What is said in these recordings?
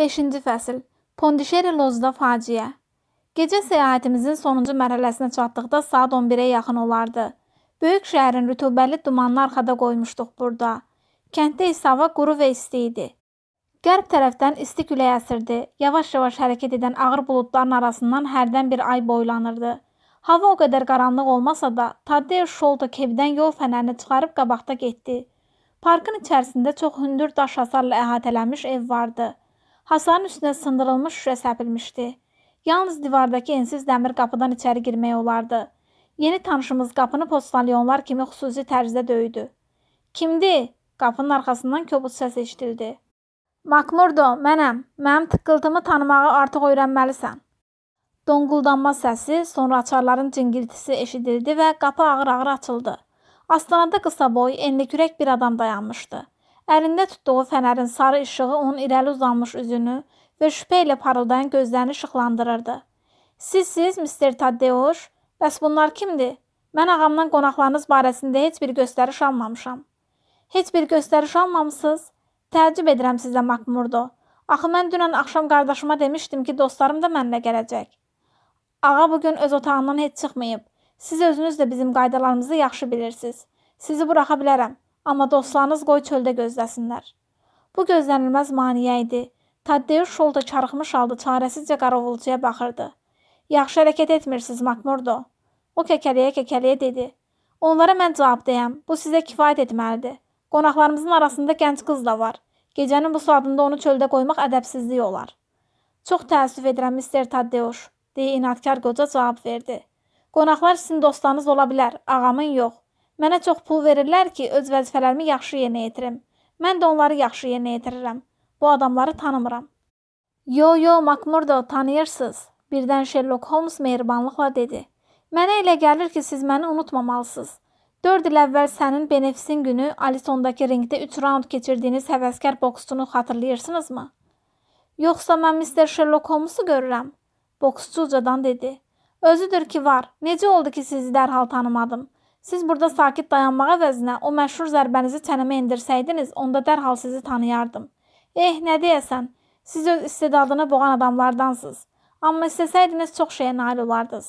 5-ci fəsil Pondişeri Lozda faciə Gecə səyahətimizin sonuncu mərhələsinə çatdıqda saat 11-ə yaxın olardı. Böyük şəhərin rütubəli dumanını arxada qoymuşduq burada. Kənddə isə hava quru və isti idi. Qərb tərəfdən isti küləyə əsirdi. Yavaş-yavaş hərəkət edən ağır buludların arasından hərdən bir ay boylanırdı. Hava o qədər qaranlıq olmasa da, Taddeus Şolta kevdən yol fənərini çıxarıb qabaqda getdi. Parkın içərisində çox hündür daş hasarla əhatələnmiş ev vardı. Hasarın üstünə sındırılmış şüşə səpilmişdi. Yalnız divardakı ensiz dəmir qapıdan içəri girmək olardı. Yeni tanışımız qapını postalyonlar kimi xüsusi tərzdə döydü. Kimdi? Qapının arxasından kobud səs eşidildi. Makmurdo, mənəm. Mənim tıqqıltımı tanımağı artıq öyrənməlisən. Donquldanma səsi, sonra açarların cingiltisi eşidildi və qapı ağır-ağır açıldı. Astanada qısa boy, enli kürək bir adam dayanmışdı. Əlində tutduğu fənərin sarı işığı onun irəli uzanmış üzünü və şübhə ilə parıldayan gözlərini işıqlandırırdı. Sizsiz, Mister Taddeoş? Bəs bunlar kimdir? Mən ağamdan qonaqlarınız barəsində heç bir göstəriş almamışam. Heç bir göstəriş almamısınız? Təəccüb edirəm sizə, Makmurdo. Axı mən dünən axşam qardaşıma demişdim ki, dostlarım da mənimlə gələcək. Ağa bu gün öz otağından heç çıxmayıb. Siz özünüz də bizim qaydalarımızı yaxşı bilirsiniz. Sizi buraxa bilərəm. Amma dostlarınız qoy çöldə gözləsinlər. Bu gözlənilməz maniyə idi. Taddeo Şolda çarxmış halda çarəsizcə qarovulçuya baxırdı. Yaxşı hərəkət etmirsiniz, Makmurdo. O kəkələyə-kəkələyə dedi. Onlara mən cavabdeyəm. Bu sizə kifayət etməlidir. Qonaqlarımızın arasında gənc qız da var. Gecənin bu saatında onu çöldə qoymaq ədəbsizlik olar. Çox təəssüf edirəm, Mister Taddeuş, deyə inatkar qoca cavab verdi. Qonaqlar sizin dostlarınız ola bilər, ağamın yox. Mənə çox pul verirlər ki, öz vəzifələrimi yaxşı yerinə yetirim. Mən də onları yaxşı yerinə yetirirəm. Bu adamları tanımıram. Yo, yo, Makmurdo, tanıyırsınız. Birdən Sherlock Holmes mehribanlıqla dedi. Mənə elə gəlir ki, siz məni unutmamalısınız. 4 il əvvəl sənin benefisin günü Alisondakı ringdə 3 raund keçirdiyiniz həvəskar boksçunu xatırlayırsınızmı? Yoxsa mən Mr. Sherlock Holmes-u görürəm? Boksçu ucadan dedi. Özüdür ki var. Necə oldu ki sizi dərhal tanımadım? Siz burada sakit dayanmağa əvəzinə o məşhur zərbənizi çənəmə endirsəydiniz, onda dərhal sizi tanıyardım. Eh, nə deyəsən? Siz öz istedadını boğan adamlardansınız. Amma istəsəydiniz çox şeyə nail olardınız.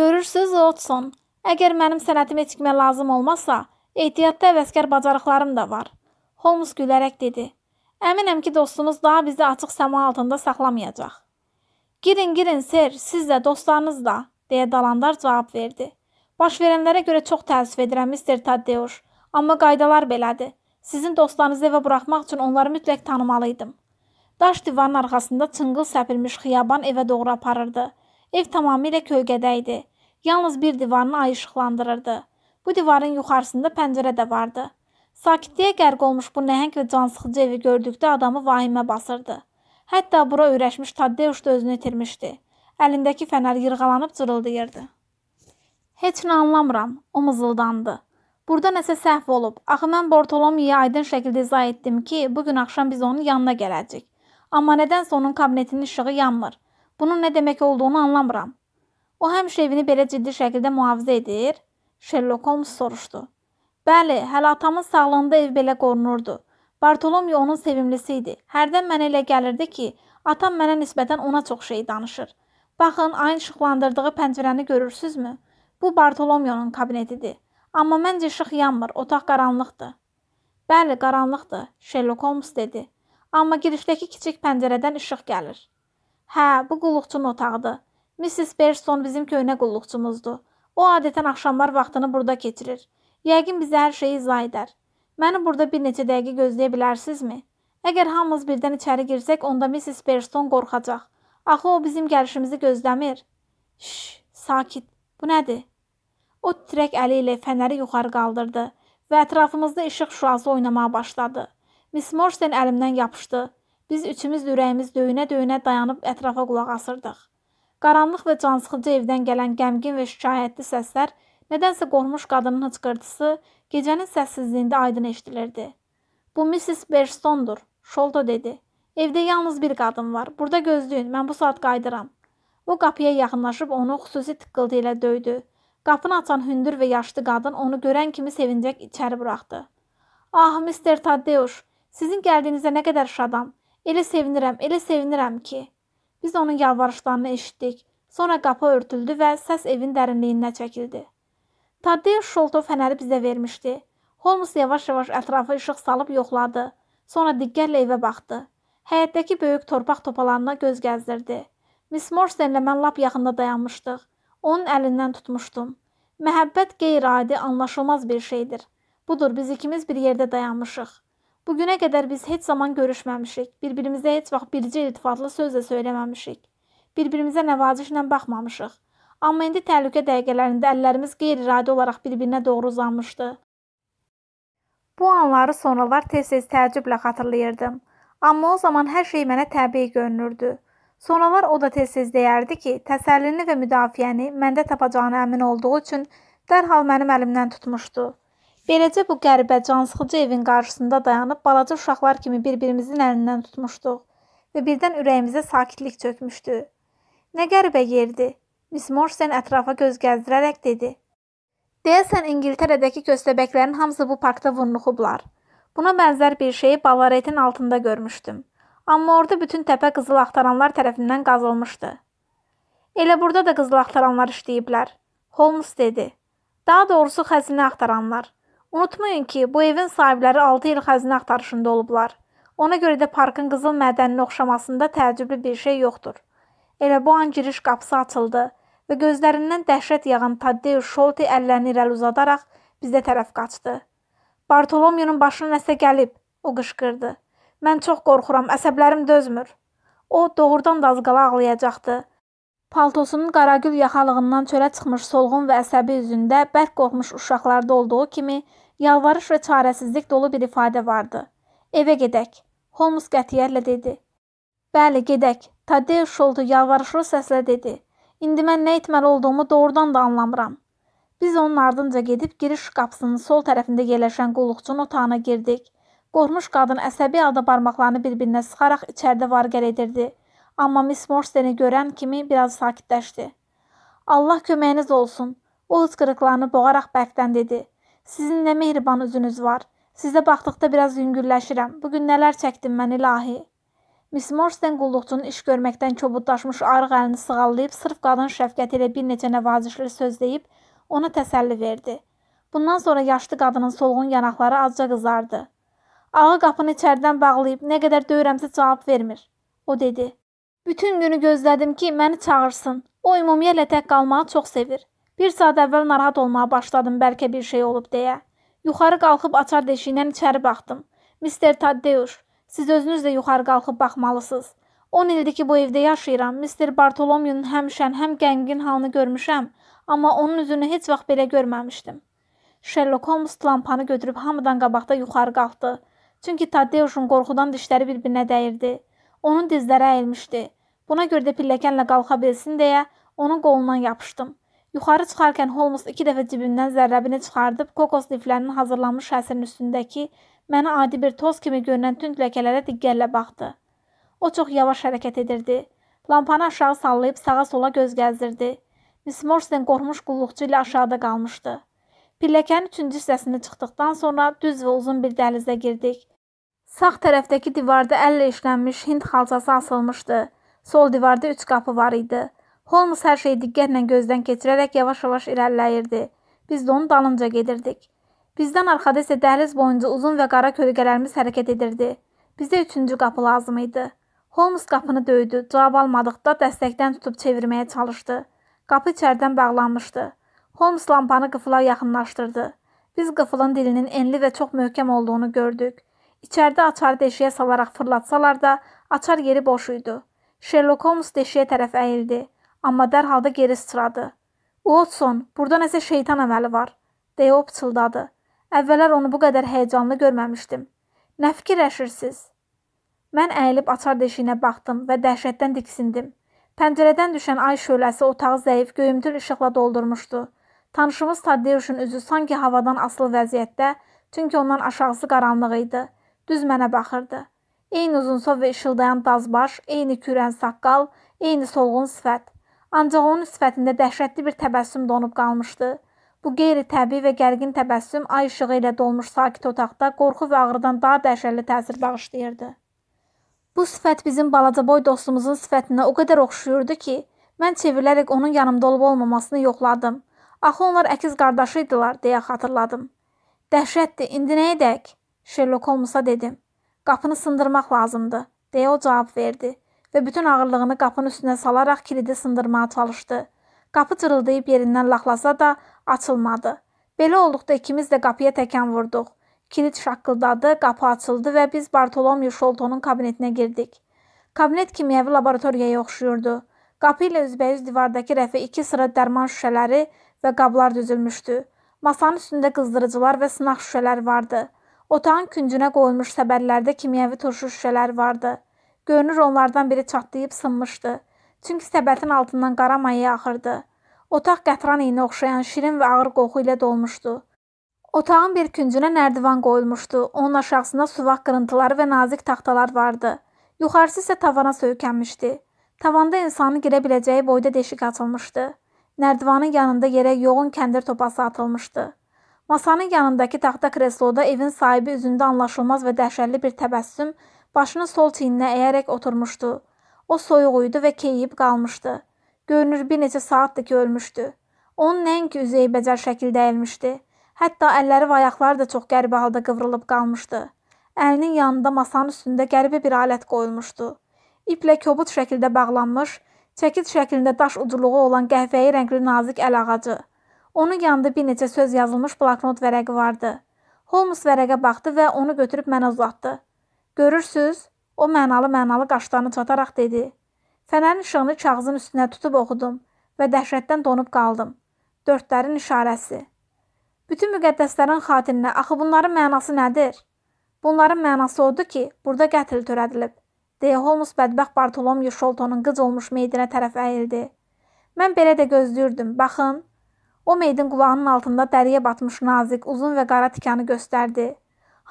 Görürsüz, Watson, əgər mənim sənətim heç kimə lazım olmasa, ehtiyatda əvəzkar bacarıqlarım da var. Holmes gülərək dedi. Əminəm ki, dostunuz daha bizi açıq səma altında saxlamayacaq. Girin, girin, ser, siz də, dostlarınız da, deyə dalandar cavab verdi. Baş verənlərə görə çox təəssüf edirəm, Mister Taddeusz. Amma qaydalar belədir. Sizin dostlarınızı evə buraxmaq üçün onları mütləq tanımalıydım. Daş divarın arxasında çınqıl səpilmiş xiyaban evə doğru aparırdı. Ev tamamilə kölgədə idi. Yalnız bir divarını ay işıqlandırırdı. Bu divarın yuxarısında pəncərə də vardı. Sakitliyə qərq olmuş bu nəhəng və cansıxıcı evi gördükdə adamı vahimə basırdı. Hətta bura öyrəşmiş Taddeuş da özünü itirmişdi. Əlindəki fənər yırğalanıb cırıldayırdı. Heç nə anlamıram, o mızıldandı. Burada nəsə səhv olub. Axı mən Bortolomiyə aydın şəkildə izah etdim ki, bu gün axşam biz onun yanına gələcəyik. Amma nədənsə onun kabinetinin işığı yanmır. Bunun nə demək olduğunu anlamıram. O həmişə evini belə ciddi şəkildə mühafizə edir? Sherlock Holmes soruşdu. Bəli, hələ atamın sağlığında ev belə qorunurdu. Bartolomiy onun sevimlisi idi. Hərdən mənə elə gəlirdi ki, atam mənə nisbətən ona çox şey danışır. Baxın, ayın işıqlandırdığı pəncərəni görürsüzmü? Bu Bartolomeyonun kabinetidir. Amma məncə işıq yanmır, otaq qaranlıqdır. Bəli, qaranlıqdır, Sherlock Holmes dedi. Amma girişdəki kiçik pəncərədən işıq gəlir. Hə, bu qulluqçunun otağıdır. Missis Berston bizim köhnə qulluqçumuzdur. O adətən axşamlar vaxtını burada keçirir. Yəqin bizə hər şeyi izah edər. Məni burada bir neçə dəqiqə gözləyə bilərsinizmi? Əgər hamımız birdən içəri girsək, onda Missis Berston qorxacaq. Axı o bizim gəlişimizi gözləmir. Şş, sakit. Bu nədir? O titrək əli ilə fənəri yuxarı qaldırdı və ətrafımızda işıq şüası oynamağa başladı. Miss Morsten əlimdən yapışdı. Biz üçümüz ürəyimiz döyünə-döyünə dayanıb ətrafa qulaq asırdıq. Qaranlıq və cansıxıcı evdən gələn qəmgin və şikayətli səslər, nədənsə qorxmuş qadının hıçqırtısı gecənin səssizliyində aydın eşidilirdi. Bu Mrs. Berstondur, Şolto dedi. Evdə yalnız bir qadın var. Burada gözləyin, mən bu saat qayıdıram. O qapıya yaxınlaşıb onu xüsusi tıqqıltı ilə döydü Qapını açan hündür və yaşlı qadın onu görən kimi sevincək içəri buraxdı. "Ah, Mister Taddeuş, sizin gəldiyinizə nə qədər şadam. Elə sevinirəm, elə sevinirəm ki." Biz onun yalvarışlarını eşitdik. Sonra qapı örtüldü və səs evin dərinliyinə çəkildi. Taddeuş Şoltov fənəri bizə vermişdi. Holmes yavaş-yavaş ətrafa işıq salıb yoxladı. Sonra diqqətlə evə baxdı. Həyətdəki böyük torpaq topalarına göz gəzdirdi. Miss Morstenlə mən lap yaxında dayanmışdıq. Onun əlindən tutmuşdum. Məhəbbət qeyri-adi, anlaşılmaz bir şeydir. Budur, biz ikimiz bir yerdə dayanmışıq. Bugünə qədər biz heç zaman görüşməmişik. Bir-birimizə heç vaxt bircə iltifatlı söz də söyləməmişik. Bir-birimizə nəvazişlə baxmamışıq. Amma indi təhlükə dəqiqələrində əllərimiz qeyri-iradi olaraq bir-birinə doğru uzanmışdı. Bu anları sonralar tez-tez təəccüblə xatırlayırdım. Amma o zaman hər şey mənə təbii görünürdü. Sonralar o da tez-tez deyərdi ki, təsəllini və müdafiəni məndə tapacağına əmin olduğu üçün dərhal mənim əlimdən tutmuşdu. Beləcə bu qəribə, cansıxıcı evin qarşısında dayanıb balaca uşaqlar kimi bir-birimizin əlindən tutmuşduq və birdən ürəyimizə sakitlik çökmüşdü. Nə qəribə yerdi. Miss Morsen ətrafa göz gəzdirərək dedi. Deyəsən İngiltərədəki köstəbəklərin hamısı bu parkda vurnuxublar. Buna bənzər bir şeyi Ballaretin altında görmüşdüm. Amma orada bütün təpə qızıl axtaranlar tərəfindən qazılmışdı. Elə burada da qızıl axtaranlar işləyiblər, Holmes dedi. Daha doğrusu xəzinə axtaranlar. Unutmayın ki, bu evin sahibləri 6 il xəzinə axtarışında olublar. Ona görə də parkın qızıl mədəninə oxşamasında təəccüblü bir şey yoxdur. Elə bu an giriş qapısı açıldı və gözlərindən dəhşət yağan Taddeo Şolti əllərini irəli uzadaraq bizə tərəf qaçdı. Bartolomeyonun başına nəsə gəlib, o qışqırdı. Mən çox qorxuram, əsəblərim dözmür. O doğrudan da az qala ağlayacaqdı. Paltosunun qaragül yaxalığından çölə çıxmış solğun və əsəbi üzündə bərk qorxmuş uşaqlarda olduğu kimi yalvarış və çarəsizlik dolu bir ifadə vardı. Evə gedək, Holmes qətiyyətlə dedi. Bəli, gedək, Tadeusz Şoltu yalvarışlı səslə dedi. İndi mən nə etməli olduğumu doğrudan da anlamıram. Biz onun ardınca gedib giriş qapısının sol tərəfində yerləşən qulluqçunun otağına girdik Qormuş qadın əsəbi halda barmaqlarını bir-birinə sıxaraq içəridə var-gəl edirdi. Amma Miss Morsteni görən kimi biraz sakitləşdi. Allah köməyiniz olsun. O hıçqırıqlarını boğaraq bərkdən dedi. Sizin nə mehriban üzünüz var. Sizə baxdıqda biraz yüngülləşirəm. Bu gün nələr çəkdim mən ilahi. Miss Morsten qulluqçunun iş görməkdən kobudlaşmış arıq əlini sığallayıb sırf qadın şəfqəti ilə bir neçə nəvazişli söz deyib ona təsəlli verdi. Bundan sonra yaşlı qadının solğun yanaqları azca qızardı. Ağa qapını içərdən bağlayıb nə qədər döyürəmsə cavab vermir. O dedi: "Bütün günü gözlədim ki, məni çağırsın. O ümumiyyətlə tək qalmağı çox sevir. Bir saat əvvəl narahat olmağa başladım, bəlkə bir şey olub deyə. Yuxarı qalxıb açar deşiyindən içəri baxdım. Mister Taddeusz, siz özünüz də yuxarı qalxıb baxmalısınız. 10 ildir ki, bu evdə yaşayıram. Mister Bartolomeyun həmişən həm qəngin halını görmüşəm, amma onun üzünü heç vaxt belə görməmişdim. Sherlock Holmes lampanı götürüb hamıdan qabaqda yuxarı qalxdı Çünki Tadeuşun qorxudan dişləri bir-birinə dəyirdi. Onun dizləri əyilmişdi. Buna görə də pilləkənlə qalxa bilsin deyə onun qolundan yapışdım. Yuxarı çıxarkən Holmes iki dəfə cibindən zərrəbini çıxardıb kokos liflərinin hazırlanmış həsirin üstündəki mənə adi bir toz kimi görünən tünd ləkələrə diqqətlə baxdı. O çox yavaş hərəkət edirdi. Lampanı aşağı sallayıb sağa-sola göz gəzdirdi. Miss Morsten qorxmuş qulluqçu ilə aşağıda qalmışdı. Pilləkənin üçüncü hissəsini çıxdıqdan sonra düz və uzun bir dəhlizə girdik. Sağ tərəfdəki divarda əllə işlənmiş hind xalçası asılmışdı. Sol divarda üç qapı var idi. Holmes hər şeyi diqqətlə gözdən keçirərək yavaş-yavaş irəliləyirdi. Biz də onun dalınca gedirdik. Bizdən arxada isə dəhliz boyunca uzun və qara kölgələrimiz hərəkət edirdi. Bizə üçüncü qapı lazım idi. Holmes qapını döydü. Cavab almadıqda dəstəkdən tutub çevirməyə çalışdı. Qapı içərdən bağlanmışdı. Holmes lampanı qıfıla yaxınlaşdırdı. Biz qıfılın dilinin enli və çox möhkəm olduğunu gördük. İçəridə açarı deşiyə salaraq fırlatsalar da, açar yeri boş idi. Sherlock Holmes deşiyə tərəf əyildi, amma dərhal da geri sıçradı. Watson, burada nəsə şeytan əməli var, deyə o pıçıldadı. Əvvəllər onu bu qədər həyecanlı görməmişdim. Nə fikirləşirsiz? Mən əyilib açar deşiyinə baxdım və dəhşətdən diksindim. Pəncərədən düşən ay şöləsi otağı zəif göyümtül işıqla doldurmuşdu. Tanışımız Taddeushun üzü sanki havadan asılı vəziyyətdə, çünki ondan aşağısı qaranlıq idi. Düz mənə baxırdı. Eyni uzunsov və işıldayan dazbaş, eyni kürən saqqal, eyni solğun sifət. Ancaq onun sifətində dəhşətli bir təbəssüm donub qalmışdı. Bu qeyri-təbii və gərgin təbəssüm ay işığı ilə dolmuş sakit otaqda qorxu və ağrıdan daha dəhşətli təsir bağışlayırdı. Bu sifət bizim balacaboy dostumuzun sifətinə o qədər oxşuyurdu ki, mən çevrilərək onun yanımda olub olmamasını yoxladım. Axı onlar əkiz qardaşı idilər deyə xatırladım. Dəhşətdir, indi nə edək? Sherlock Holmes'a dedim. Qapını sındırmaq lazımdı, deyə o cavab verdi və bütün ağırlığını qapının üstünə salaraq kilidi sındırmağa çalışdı. Qapı cırıldayıb yerindən laxlasa da açılmadı. Belə olduqda ikimiz də qapıya təkan vurduq. Kilit şaqqıldadı, qapı açıldı və biz Bartolomew Sholtonun kabinetinə girdik. Kabinet kimyəvi laboratoriyaya oxşuyurdu. Qapı ilə üzbəyüz divardakı rəfə iki sıra dərman şüşələri və qablar düzülmüşdü. Masanın üstündə qızdırıcılar və sınaq şüşələri vardı. Otağın küncünə qoyulmuş səbərlərdə kimyəvi turşu şüşələri vardı. Görünür onlardan biri çatlayıb sınmışdı. Çünki səbətin altından qara maya axırdı. Otaq qətran iynə oxşayan şirin və ağır qoxu ilə dolmuşdu. Otağın bir küncünə nərdivan qoyulmuşdu. Onun aşağısında suvaq qırıntıları və nazik taxtalar vardı. Yuxarısı isə tavana söykənmişdi. Tavanda insanın girə biləcəyi boyda deşik açılmışdı. Nərdivanın yanında yerə yoğun kəndir topası atılmışdı. Masanın yanındakı taxta kresloda evin sahibi üzündə anlaşılmaz və dəhşətli bir təbəssüm başını sol çiyninə əyərək oturmuşdu. O soyuq idi və keyib qalmışdı. Görünür bir neçə saatdır ki ölmüşdü. Onun nəinki üzəyi bəcər şəkildə əyilmişdi. Hətta əlləri və ayaqları da çox qəribə halda qıvrılıb qalmışdı. Əlinin yanında masanın üstündə qəribə bir alət qoyulmuşdu. İplə kobud şəkildə bağlanmış, çəkid şəklində daş ucluğu olan qəhvəyi rəngli nazik əl ağacı. Onun yanında bir neçə söz yazılmış bloknot vərəqi vardı. Holmes vərəqə baxdı və onu götürüb mənə uzatdı. Görürsüz? O mənalı-mənalı qaşlarını çataraq dedi. Fənərin işığını kağızın üstünə tutub oxudum və dəhşətdən donub qaldım. Dördlərin işarəsi. Bütün müqəddəslərin xatirinə axı bunların mənası nədir? Bunların mənası odur ki, burada qətl törədilib. Deyə Holmes bədbəxt Bartolomeu Sholtonun qıc olmuş meydinə tərəf əyildi. Mən belə də gözləyirdim. Baxın, O meydin qulağının altında dəriyə batmış nazik, uzun və qara tikanı göstərdi.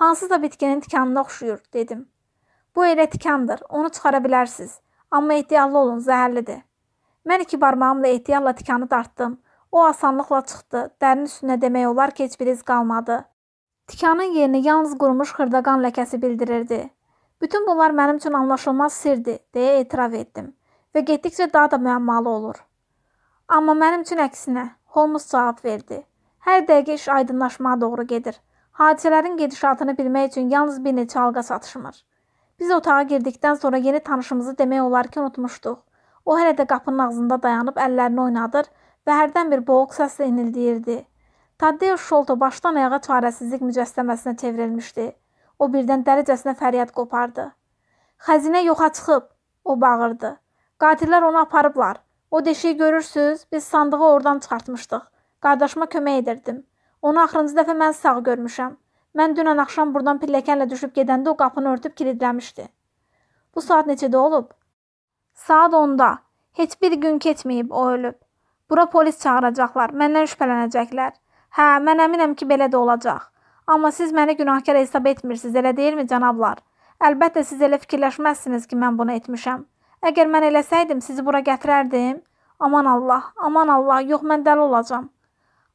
Hansısa bitkinin tikanına oxşuyur, dedim. Bu elə tikandır, onu çıxara bilərsiniz. Amma ehtiyatlı olun, zəhərlidir. Mən iki barmağımla ehtiyatla tikanı dartdım. O asanlıqla çıxdı. Dərin üstünə demək olar ki, heç bir iz qalmadı. Tikanın yerini yalnız qurumuş xırdagan ləkəsi bildirirdi. Bütün bunlar mənim üçün anlaşılmaz sirdi, deyə etiraf etdim və getdikcə daha da müəmmalı olur. Amma mənim üçün əksinə Holmes cavab verdi. Hər dəqiqə iş aydınlaşmaya doğru gedir. Hadisələrin gedişatını bilmək üçün yalnız bir neçə halqa çatışmır. Biz otağa girdikdən sonra yeni tanışımızı demək olar ki, unutmuşduq. O hələ də qapının ağzında dayanıb əllərini oynadır və hərdən bir boğuq səslə inildəyirdi. Taddeo Şolto başdan ayağa çarəsizlik mücəssəməsinə çevrilmişdi. O birdən dərəcəsinə fəryad qopardı. Xəzinə yoxa çıxıb, o bağırdı. Qatillər onu aparıblar. O deşiyi görürsüz, biz sandığı oradan çıxartmışdıq. Qardaşıma kömək edirdim. Onu axırıncı dəfə mən sağ görmüşəm. Mən dünən axşam buradan pilləkənlə düşüb gedəndə o qapını örtüb kilidləmişdi. Bu saat neçədə olub? Saat 10-da. Heç bir gün keçməyib o ölüb. Bura polis çağıracaqlar, məndən şübhələnəcəklər. Hə, mən əminəm ki, belə də olacaq. Amma siz məni günahkar hesab etmirsiniz, elə deyilmi, cənablar? Əlbəttə siz elə fikirləşməzsiniz ki, mən bunu etmişəm. Əgər mən eləsəydim, sizi bura gətirərdim. Aman Allah, aman Allah, yox mən dəli olacam.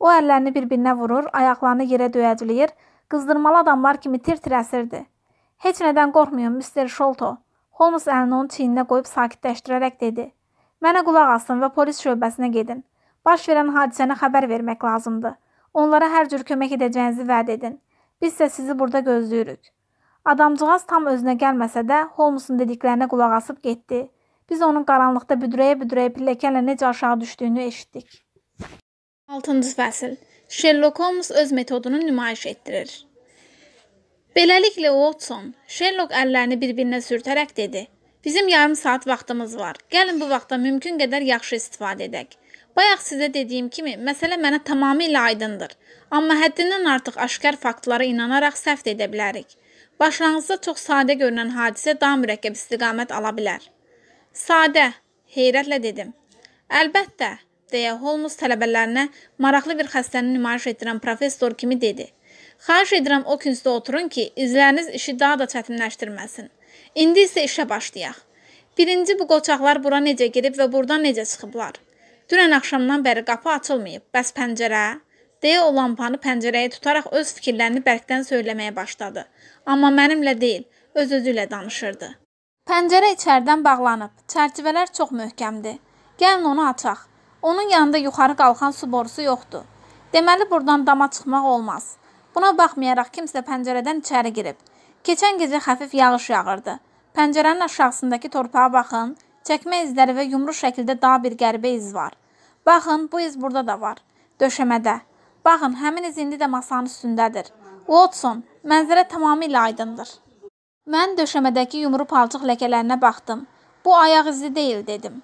O əllərini bir-birinə vurur, ayaqlarını yerə döyəcləyir, qızdırmalı adamlar kimi tir-tir əsirdi. Heç nədən qorxmayın, Mr. Sholto. Holmes əlini onun çiyninə qoyub sakitləşdirərək dedi. Mənə qulaq asın və polis şöbəsinə gedin. Baş verən hadisəni xəbər vermək lazımdır. Onlara hər cür kömək edəcəyinizi vəd edin. Biz isə sizi burada gözləyirik. Adamcığaz tam özünə gəlməsə də Holmesun dediklərinə qulaq asıb getdi Biz onun qaranlıqda büdrəyə-büdrəyə pilləkənlə necə aşağı düşdüyünü eşitdik. 6-cı fəsil. Sherlock Holmes öz metodunu nümayiş etdirir. Beləliklə Watson, Sherlock əllərini bir-birinə sürtərək dedi: "Bizim yarım saat vaxtımız var. Gəlin bu vaxtda mümkün qədər yaxşı istifadə edək. Bayaq sizə dediyim kimi, məsələ mənə tamamilə aydındır, amma həddindən artıq aşkar faktlara inanaraq səhv edə bilərik. Başlanğıcda çox sadə görünən hadisə daha mürəkkəb istiqamət ala bilər. Sadə, heyrətlə dedim. Əlbəttə, deyə Holmes tələbələrinə maraqlı bir xəstəni nümayiş etdirən professor kimi dedi. Xahiş edirəm o küncdə oturun ki, izləriniz işi daha da çətinləşdirməsin. İndi isə işə başlayaq. Birinci bu qoçaqlar bura necə girib və buradan necə çıxıblar? Dünən axşamdan bəri qapı açılmayıb. Bəs pəncərə? Deyə o lampanı pəncərəyə tutaraq öz fikirlərini bərkdən söyləməyə başladı. Amma mənimlə deyil, öz özü ilə danışırdı. Pəncərə içərdən bağlanıb. Çərçivələr çox möhkəmdir. Gəlin onu açaq. Onun yanında yuxarı qalxan su borusu yoxdur. Deməli buradan dama çıxmaq olmaz. Buna baxmayaraq kimsə pəncərədən içəri girib. Keçən gecə xəfif yağış yağırdı. Pəncərənin aşağısındakı torpağa baxın. Çəkmə izləri və yumru şəkildə daha bir qəribə iz var. Baxın, bu iz burada da var. Döşəmədə. Baxın, həmin iz indi də masanın üstündədir. Watson, mənzərə tamamilə aydındır. Mən döşəmədəki yumru palçıq ləkələrinə baxdım. Bu ayaq izi deyil dedim.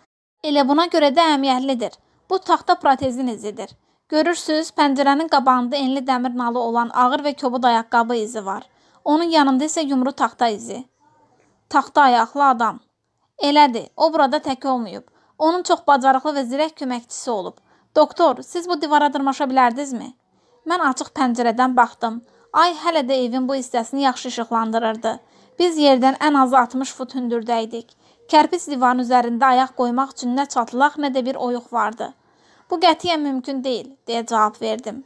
Elə buna görə də əhəmiyyətlidir. Bu taxta protezin izidir. Görürsüz, pəncərənin qabağında enli dəmir nalı olan ağır və kobud ayaqqabı izi var. Onun yanında isə yumru taxta izi. Taxta ayaqlı adam. Elədir, o burada tək olmayıb. Onun çox bacarıqlı və zirək köməkçisi olub. Doktor, siz bu divara dırmaşa bilərdinizmi? Mən açıq pəncərədən baxdım. Ay hələ də evin bu hissəsini yaxşı işıqlandırırdı. Biz yerdən ən azı 60 fut hündürdə idik. Kərpic divarın üzərində ayaq qoymaq üçün nə çatlaq, nə də bir oyuq vardı. Bu qətiyyən mümkün deyil, deyə cavab verdim.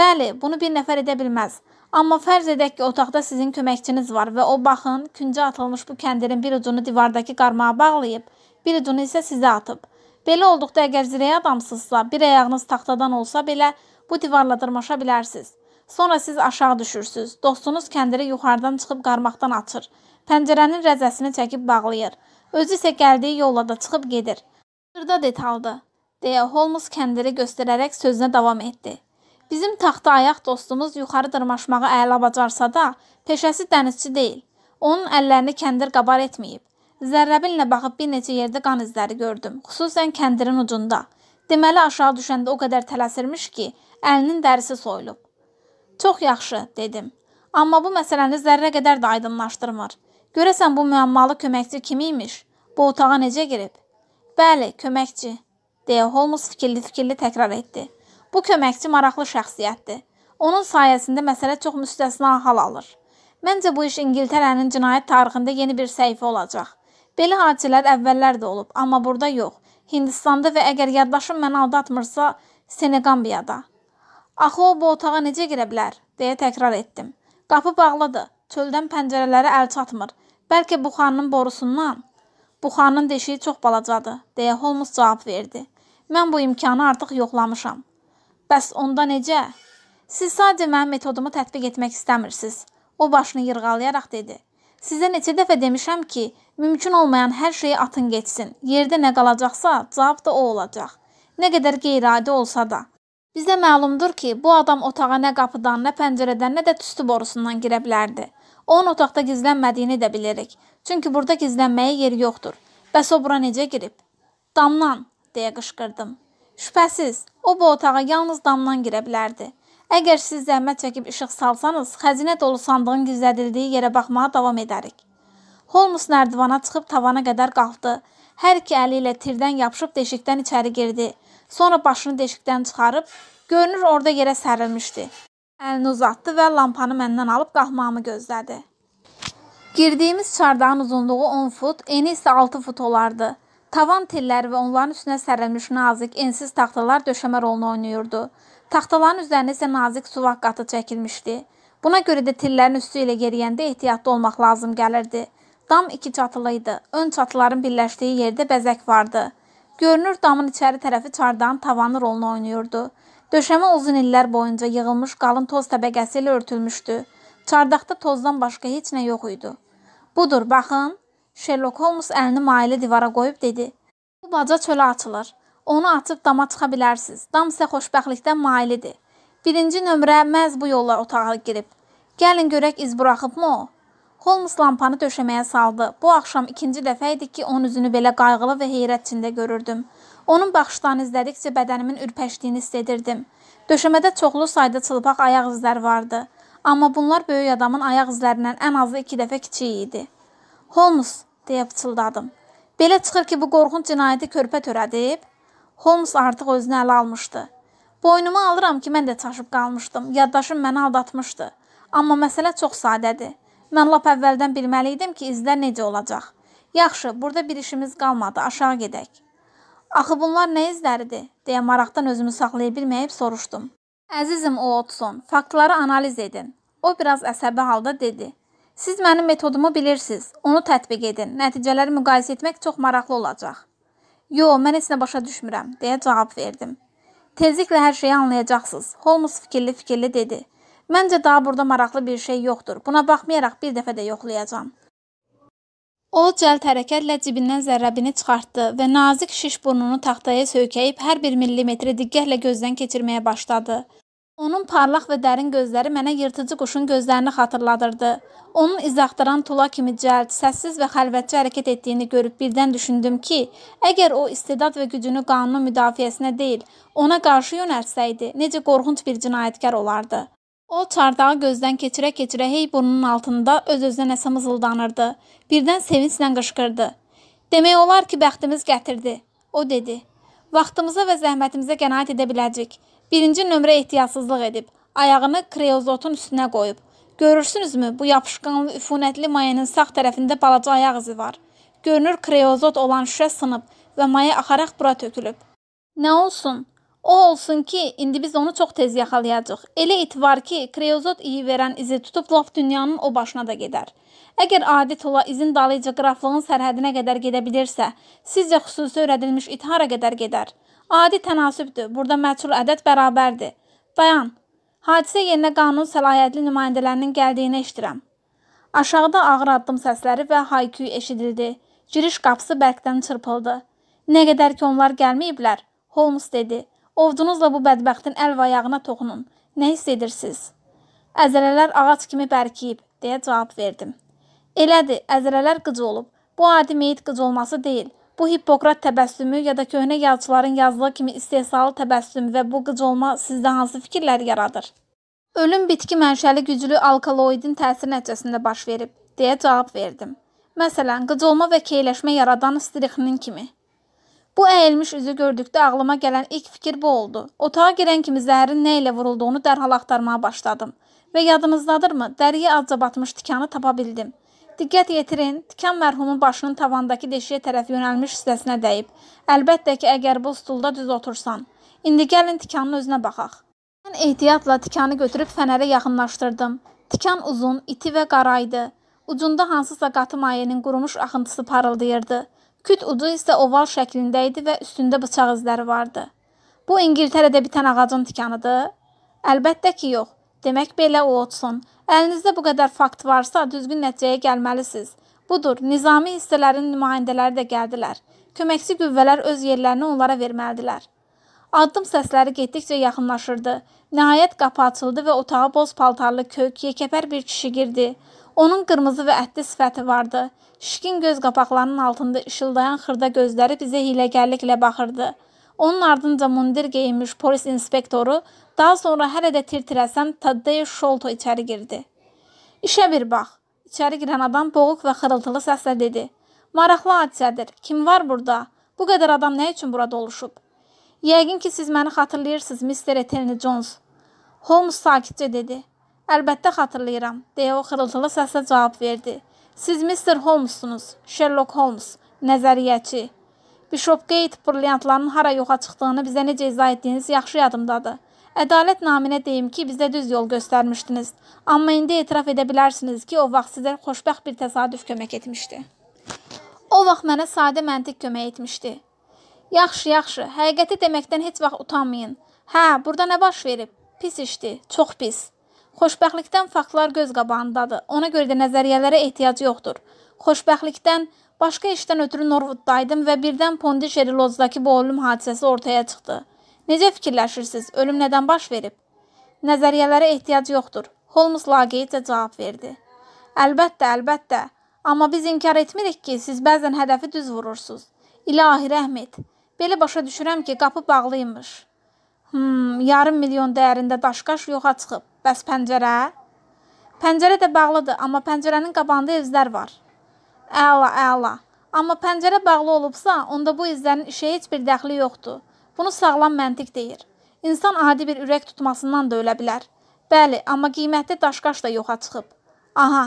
Bəli, bunu bir nəfər edə bilməz. Amma fərz edək ki, otaqda sizin köməkçiniz var və o baxın, küncə atılmış bu kəndirin bir ucunu divardakı qarmağa bağlayıb, bir ucunu isə sizə atıb. Belə olduqda əgər zirəyə adamsızsa, bir ayağınız taxtadan olsa belə bu divarla dırmaşa bilərsiniz. Sonra siz aşağı düşürsüz. Dostunuz kəndiri yuxarıdan çıxıb qarmaqdan açır. Pəncərənin rəzəsini çəkib bağlayır. Özü isə gəldiyi yolla da çıxıb gedir. Xırda detaldı, deyə Holmes kəndiri göstərərək sözünə davam etdi. Bizim taxta ayaq dostumuz yuxarı dırmaşmağı əla bacarsa da, peşəsi dənizçi deyil. Onun əllərini kəndir qabar etməyib. Zərrəbillə baxıb bir neçə yerdə qan izləri gördüm, xüsusən kəndirin ucunda. Deməli aşağı düşəndə o qədər tələsirmiş ki, əlinin dərisi soyulub. Çox yaxşı, dedim. Amma bu məsələni zərrə qədər də aydınlaşdırmır. Görəsən bu müəmmalı köməkçi kim imiş? Bu otağa necə girib? Bəli, köməkçi, deyə Holmes fikirli-fikirli təkrar etdi. Bu köməkçi maraqlı şəxsiyyətdir. Onun sayəsində məsələ çox müstəsna hal alır. Məncə bu iş İngiltərənin cinayət tarixində yeni bir səhifə olacaq. Belə hadisələr əvvəllər də olub, amma burada yox. Hindistanda və əgər yaddaşım məni aldatmırsa, Seneqambiyada. Axı o bu otağa necə girə bilər? deyə təkrar etdim. Qapı bağlıdır. Çöldən pəncərələrə əl çatmır. Bəlkə buxarının borusundan. Buxarının deşiyi çox balacadır, deyə Holmes cavab verdi. Mən bu imkanı artıq yoxlamışam. Bəs onda necə? Siz sadəcə mənim metodumu tətbiq etmək istəmirsiniz. O başını yırğalayaraq dedi. Sizə neçə dəfə demişəm ki, mümkün olmayan hər şeyi atın getsin. Yerdə nə qalacaqsa, cavab da o olacaq. Nə qədər qeyri-adi olsa da. Bizdə məlumdur ki, bu adam otağa nə qapıdan, nə pəncərədən, nə də tüstü borusundan girə bilərdi. Onun otaqda gizlənmədiyini də bilirik. Çünki burada gizlənməyə yer yoxdur. Bəs o bura necə girib? Damdan, deyə qışqırdım. Şübhəsiz, o bu otağa yalnız damdan girə bilərdi. Əgər siz zəhmət çəkib işıq salsanız, xəzinə dolu sandığın gizlədildiyi yerə baxmağa davam edərik. Holmes nərdivana çıxıb tavana qədər qalxdı. Hər iki əli ilə tirdən yapışıb deşikdən içəri girdi. Sonra başını deşikdən çıxarıb, görünür orada yerə sərilmişdi. Əlini uzatdı və lampanı məndən alıb qalxmağımı gözlədi. Girdiyimiz çardağın uzunluğu 10 fut, eni isə 6 fut olardı. Tavan telləri və onların üstünə sərilmiş nazik, ensiz taxtalar döşəmə rolunu oynayırdı. Taxtaların üzərinə isə nazik suvaq qatı çəkilmişdi. Buna görə də tellərin üstü ilə yeriyəndə ehtiyatlı olmaq lazım gəlirdi. Dam iki çatılı idi. Ön çatıların birləşdiyi yerdə bəzək vardı. Görünür damın içəri tərəfi çardağın tavanı rolunu oynayırdı. Döşəmə uzun illər boyunca yığılmış qalın toz təbəqəsi ilə örtülmüşdü. Çardaqda tozdan başqa heç nə yox idi. Budur, baxın, Sherlock Holmes əlini mailə divara qoyub dedi. Bu baca çölə açılır. Onu açıb dama çıxa bilərsiniz. Dam isə xoşbəxtlikdən mailidir. Birinci nömrə məhz bu yolla otağa girib. Gəlin görək iz buraxıbmı o? Holmes lampanı döşəməyə saldı. Bu axşam ikinci dəfə idi ki, onun üzünü belə qayğılı və heyrət içində görürdüm. Onun baxışlarını izlədikcə bədənimin ürpəşdiyini hiss edirdim. Döşəmədə çoxlu sayda çılpaq ayaq izləri vardı, amma bunlar böyük adamın ayaq izlərindən ən azı 2 dəfə kiçik idi. "Holmes," deyə pıçıldadım. "Belə çıxır ki, bu qorxunc cinayəti körpə törədib?" Holmes artıq özünü ələ almışdı. Boynuma alıram ki, mən də çaşıb qalmışdım. Yaddaşım məni aldatmışdı. Amma məsələ çox sadədir. Mən lap əvvəldən bilməli idim ki, izlər necə olacaq. Yaxşı, burada bir işimiz qalmadı, aşağı gedək. Axı bunlar nə izləridir? deyə maraqdan özümü saxlaya bilməyib soruşdum. Əzizim Ootson, faktları analiz edin. O biraz əsəbi halda dedi. Siz mənim metodumu bilirsiniz. Onu tətbiq edin. Nəticələri müqayisə etmək çox maraqlı olacaq. Yo, mən heç nə başa düşmürəm, deyə cavab verdim. Tezliklə hər şeyi anlayacaqsınız. Holmes fikirli-fikirli dedi. Məncə daha burada maraqlı bir şey yoxdur. Buna baxmayaraq bir dəfə də yoxlayacağam. O cəld hərəkətlə cibindən zərrəbini çıxartdı və nazik şiş burnunu taxtaya söykəyib hər bir millimetri diqqətlə gözdən keçirməyə başladı. Onun parlaq və dərin gözləri mənə yırtıcı quşun gözlərini xatırladırdı. Onun izahdıran tula kimi cəld, səssiz və xəlvətcə hərəkət etdiyini görüb birdən düşündüm ki, əgər o istedad və gücünü qanunun müdafiəsinə deyil, ona qarşı yönəlsəydi, necə qorxunc bir cinayətkar olardı. O çardağı gözdən keçirə-keçirə hey burnunun altında öz-özünə nəsə mızıldanırdı. Birdən sevinclə qışqırdı. Demək olar ki, bəxtimiz gətirdi. O dedi. Vaxtımıza və zəhmətimizə qənaət edə biləcək. Birinci nömrə ehtiyatsızlıq edib. Ayağını kreozotun üstünə qoyub. Görürsünüzmü, bu yapışqan üfunətli mayanın sağ tərəfində balaca ayaq izi var. Görünür kreozot olan şüşə sınıb və maya axaraq bura tökülüb. Nə olsun? O olsun ki, indi biz onu çox tez yaxalayacağıq. Elə it var ki, kreozot iyi verən izi tutub lap dünyanın o başına da gedər. Əgər adət ola izin dalıca qraflığın sərhədinə qədər gedə bilirsə, sizcə xüsusi öyrədilmiş it hara qədər gedər? Adi tənasübdür. Burada məçhul ədəd bərabərdir. Dayan. Hadisə yerinə qanun səlahiyyətli nümayəndələrinin gəldiyini eşidirəm. Aşağıda ağır addım səsləri və hayküy eşidildi. Giriş qapısı bərkdən çırpıldı. Nə qədər ki onlar gəlməyiblər, Holmes dedi. Ovcunuzla bu bədbəxtin əl və ayağına toxunun. Nə hiss edirsiniz? Əzələlər ağac kimi bərkiyib, deyə cavab verdim. Elədir, əzələlər qıc olub. Bu adi meyit qıc olması deyil. Bu Hippokrat təbəssümü ya da köhnə yazıçıların yazdığı kimi istehsalı təbəssüm və bu qıc olma sizdə hansı fikirlər yaradır? Ölüm bitki mənşəli güclü alkaloidin təsiri nəticəsində baş verib, deyə cavab verdim. Məsələn, qıcolma və keyləşmə yaradan strixnin kimi. Bu əyilmiş üzü gördükdə ağlıma gələn ilk fikir bu oldu. Otağa girən kimi zəhərin nə ilə vurulduğunu dərhal axtarmağa başladım. Və yadınızdadırmı, dəriyə azca batmış tikanı tapa bildim. Diqqət yetirin, tikan mərhumun başının tavandakı deşiyə tərəf yönəlmiş hissəsinə dəyib. Əlbəttə ki, əgər bu stulda düz otursan. İndi gəlin tikanın özünə baxaq. Mən ehtiyatla tikanı götürüb fənərə yaxınlaşdırdım. Tikan uzun, iti və qara idi. Ucunda hansısa qatı mayenin qurumuş axıntısı parıldayırdı. Küt ucu isə oval şəklində idi və üstündə bıçaq izləri vardı. Bu İngiltərədə bitən ağacın tikanıdır? Əlbəttə ki, yox. Demək belə olsun. Əlinizdə bu qədər fakt varsa, düzgün nəticəyə gəlməlisiniz. Budur, nizami hissələrin nümayəndələri də gəldilər. Köməkçi qüvvələr öz yerlərini onlara verməlidirlər. Addım səsləri getdikcə yaxınlaşırdı. Nəhayət qapı açıldı və otağa boz paltarlı kök, yekəpər bir kişi girdi. Onun qırmızı və ətli sifəti vardı. Şişkin göz qapaqlarının altında işıldayan xırda gözləri bizə hiləgərliklə baxırdı. Onun ardınca mundir geyinmiş polis inspektoru, daha sonra hələ də tir-tirəsəm Taddei Şolto içəri girdi. İşə bir bax. İçəri girən adam boğuq və xırıltılı səslə dedi. Maraqlı hadisədir. Kim var burada? Bu qədər adam nə üçün burada oluşub? Yəqin ki, siz məni xatırlayırsınız, Mr. Etelni Jones. Holmes sakitcə dedi. Əlbəttə xatırlayıram, deyə o xırıltılı səslə cavab verdi. Siz Mr. Holmessunuz, Sherlock Holmes, nəzəriyyəçi. Bishop Gate brilliantların hara yoxa çıxdığını bizə necə izah etdiyiniz yaxşı yadımdadır. Ədalət naminə deyim ki, bizə düz yol göstərmişdiniz. Amma indi etiraf edə bilərsiniz ki, o vaxt sizə xoşbəxt bir təsadüf kömək etmişdi. O vaxt mənə sadə məntiq kömək etmişdi. Yaxşı, yaxşı, həqiqəti deməkdən heç vaxt utanmayın. Hə, burada nə baş verib? Pis işdi, çox pis. Xoşbəxtlikdən faktlar göz qabağındadır. Ona görə də nəzəriyyələrə ehtiyac yoxdur. Xoşbəxtlikdən başqa işdən ötürü Norvuddaydım və birdən Pondişeri Lozdakı bu ölüm hadisəsi ortaya çıxdı. Necə fikirləşirsiniz? Ölüm nədən baş verib? Nəzəriyyələrə ehtiyac yoxdur. Holmes laqeydcə cavab verdi. Əlbəttə, əlbəttə. Amma biz inkar etmirik ki, siz bəzən hədəfi düz vurursunuz. İlahi rəhmət. Belə başa düşürəm ki, qapı bağlıymış. Hmm, yarım milyon dəyərində daşqaş yoxa çıxıb. Bəs pəncərə? Pəncərə də bağlıdır, amma pəncərənin qabağında izlər var. Əla, əla. Amma pəncərə bağlı olubsa, onda bu izlərin işə heç bir dəxli yoxdur. Bunu sağlam məntiq deyir. İnsan adi bir ürək tutmasından da ölə bilər. Bəli, amma qiymətli daşqaş da yoxa çıxıb. Aha,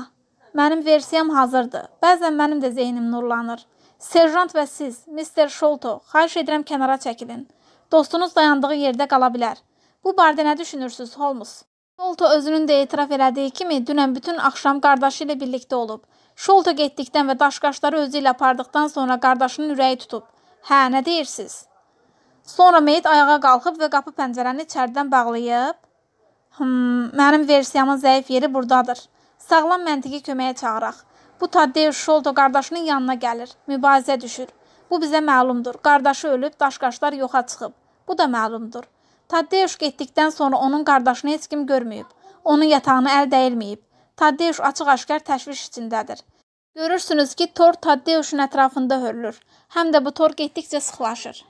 mənim versiyam hazırdır. Bəzən mənim də zeynim nurlanır. Serjant və siz, Mr. Sholto, xahiş edirəm kənara çəkilin. Dostunuz dayandığı yerdə qala bilər. Bu barədə nə düşünürsüz, Holmes? Şolta özünün də etiraf elədiyi kimi dünən bütün axşam qardaşı ilə birlikdə olub. Şolta getdikdən və daşqaşları özü ilə apardıqdan sonra qardaşının ürəyi tutub. Hə, nə deyirsiz? Sonra meyit ayağa qalxıb və qapı pəncərəni içəridən bağlayıb. Hmm, mənim versiyamın zəif yeri burdadır. Sağlam məntiqi köməyə çağıraq. Bu Taddeus Şolta qardaşının yanına gəlir, mübarizə düşür. Bu bizə məlumdur. Qardaşı ölüb, daşqaşlar yoxa çıxıb. Bu da məlumdur. Taddeyoş getdikdən sonra onun qardaşını heç kim görməyib. Onun yatağına əl dəyilməyib. Taddeyoş açıq-aşkar təşviş içindədir. Görürsünüz ki, Tor Taddeyoşun ətrafında hörülür. Həm də bu Tor getdikcə sıxlaşır.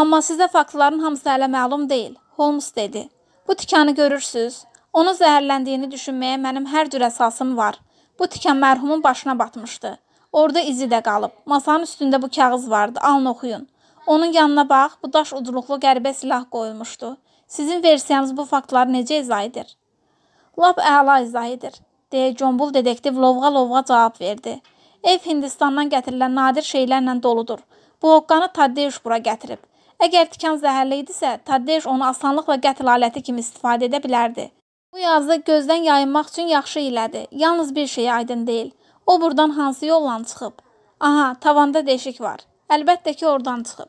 Amma sizə faktların hamısı hələ məlum deyil, Holmes dedi. Bu tikanı görürsüz? Onun zəhərləndiyini düşünməyə mənim hər cür əsasım var. Bu tikan mərhumun başına batmışdı. Orda izi də qalıb. Masanın üstündə bu kağız vardı. Alın oxuyun. Onun yanına bax, bu daş ucluqlu qəribə silah qoyulmuşdu. Sizin versiyanız bu faktları necə izah edir? Lap əla izah edir, deyə Combul detektiv lovğa-lovğa cavab verdi. Ev Hindistandan gətirilən nadir şeylərlə doludur. Bu hoqqanı Taddeyş bura gətirib. Əgər tikan zəhərli idisə, Taddeyş onu asanlıqla qətl aləti kimi istifadə edə bilərdi. Bu yazı gözdən yayınmaq üçün yaxşı elədi. Yalnız bir şey aydın deyil. O burdan hansı yolla çıxıb? Aha, tavanda deşik var. Əlbəttə ki, oradan çıxıb.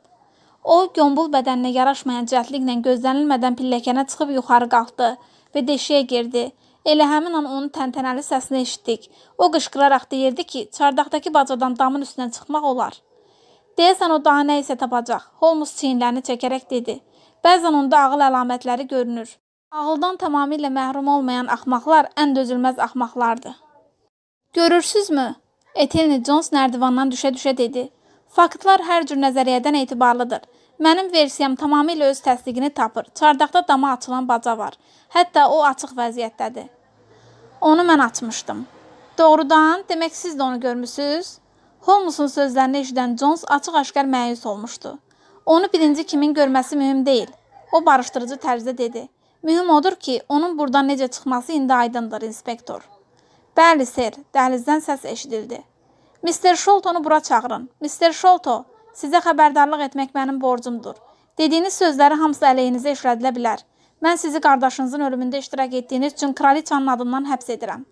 O, gömbul bədəninə yaraşmayan cəldliklə gözlənilmədən pilləkənə çıxıb yuxarı qalxdı və deşiyə girdi. Elə həmin an onun təntənəli səsini eşitdik. O qışqıraraq deyirdi ki, çardaqdakı bacadan damın üstünə çıxmaq olar. Deyəsən o daha nə isə tapacaq. Holmes çiyinlərini çəkərək dedi. Bəzən onda ağıl əlamətləri görünür. Ağıldan tamamilə məhrum olmayan axmaqlar ən dözülməz axmaqlardır. Görürsüzmü? Etelini Jones nərdivandan düşə-düşə dedi. Faktlar hər cür nəzəriyyədən etibarlıdır. Mənim versiyam tamamilə öz təsdiqini tapır. Çardaqda dama açılan baca var. Hətta o açıq vəziyyətdədir. Onu mən açmışdım. Doğrudan, demək siz də onu görmüsüz? Holmesun sözlərini eşidən Jones açıq-aşkar məyus olmuşdu. Onu birinci kimin görməsi mühüm deyil. O barışdırıcı tərzdə dedi. Mühüm odur ki, onun burdan necə çıxması indi aydındır, inspektor. Bəli, ser, dəhlizdən səs eşidildi. Mr. Sholtonu bura çağırın. Mr. Sholto, sizə xəbərdarlıq etmək mənim borcumdur. Dediyiniz sözləri hamısı əleyinizə işlədilə bilər. Mən sizi qardaşınızın ölümündə iştirak etdiyiniz üçün kraliçanın adından həbs edirəm.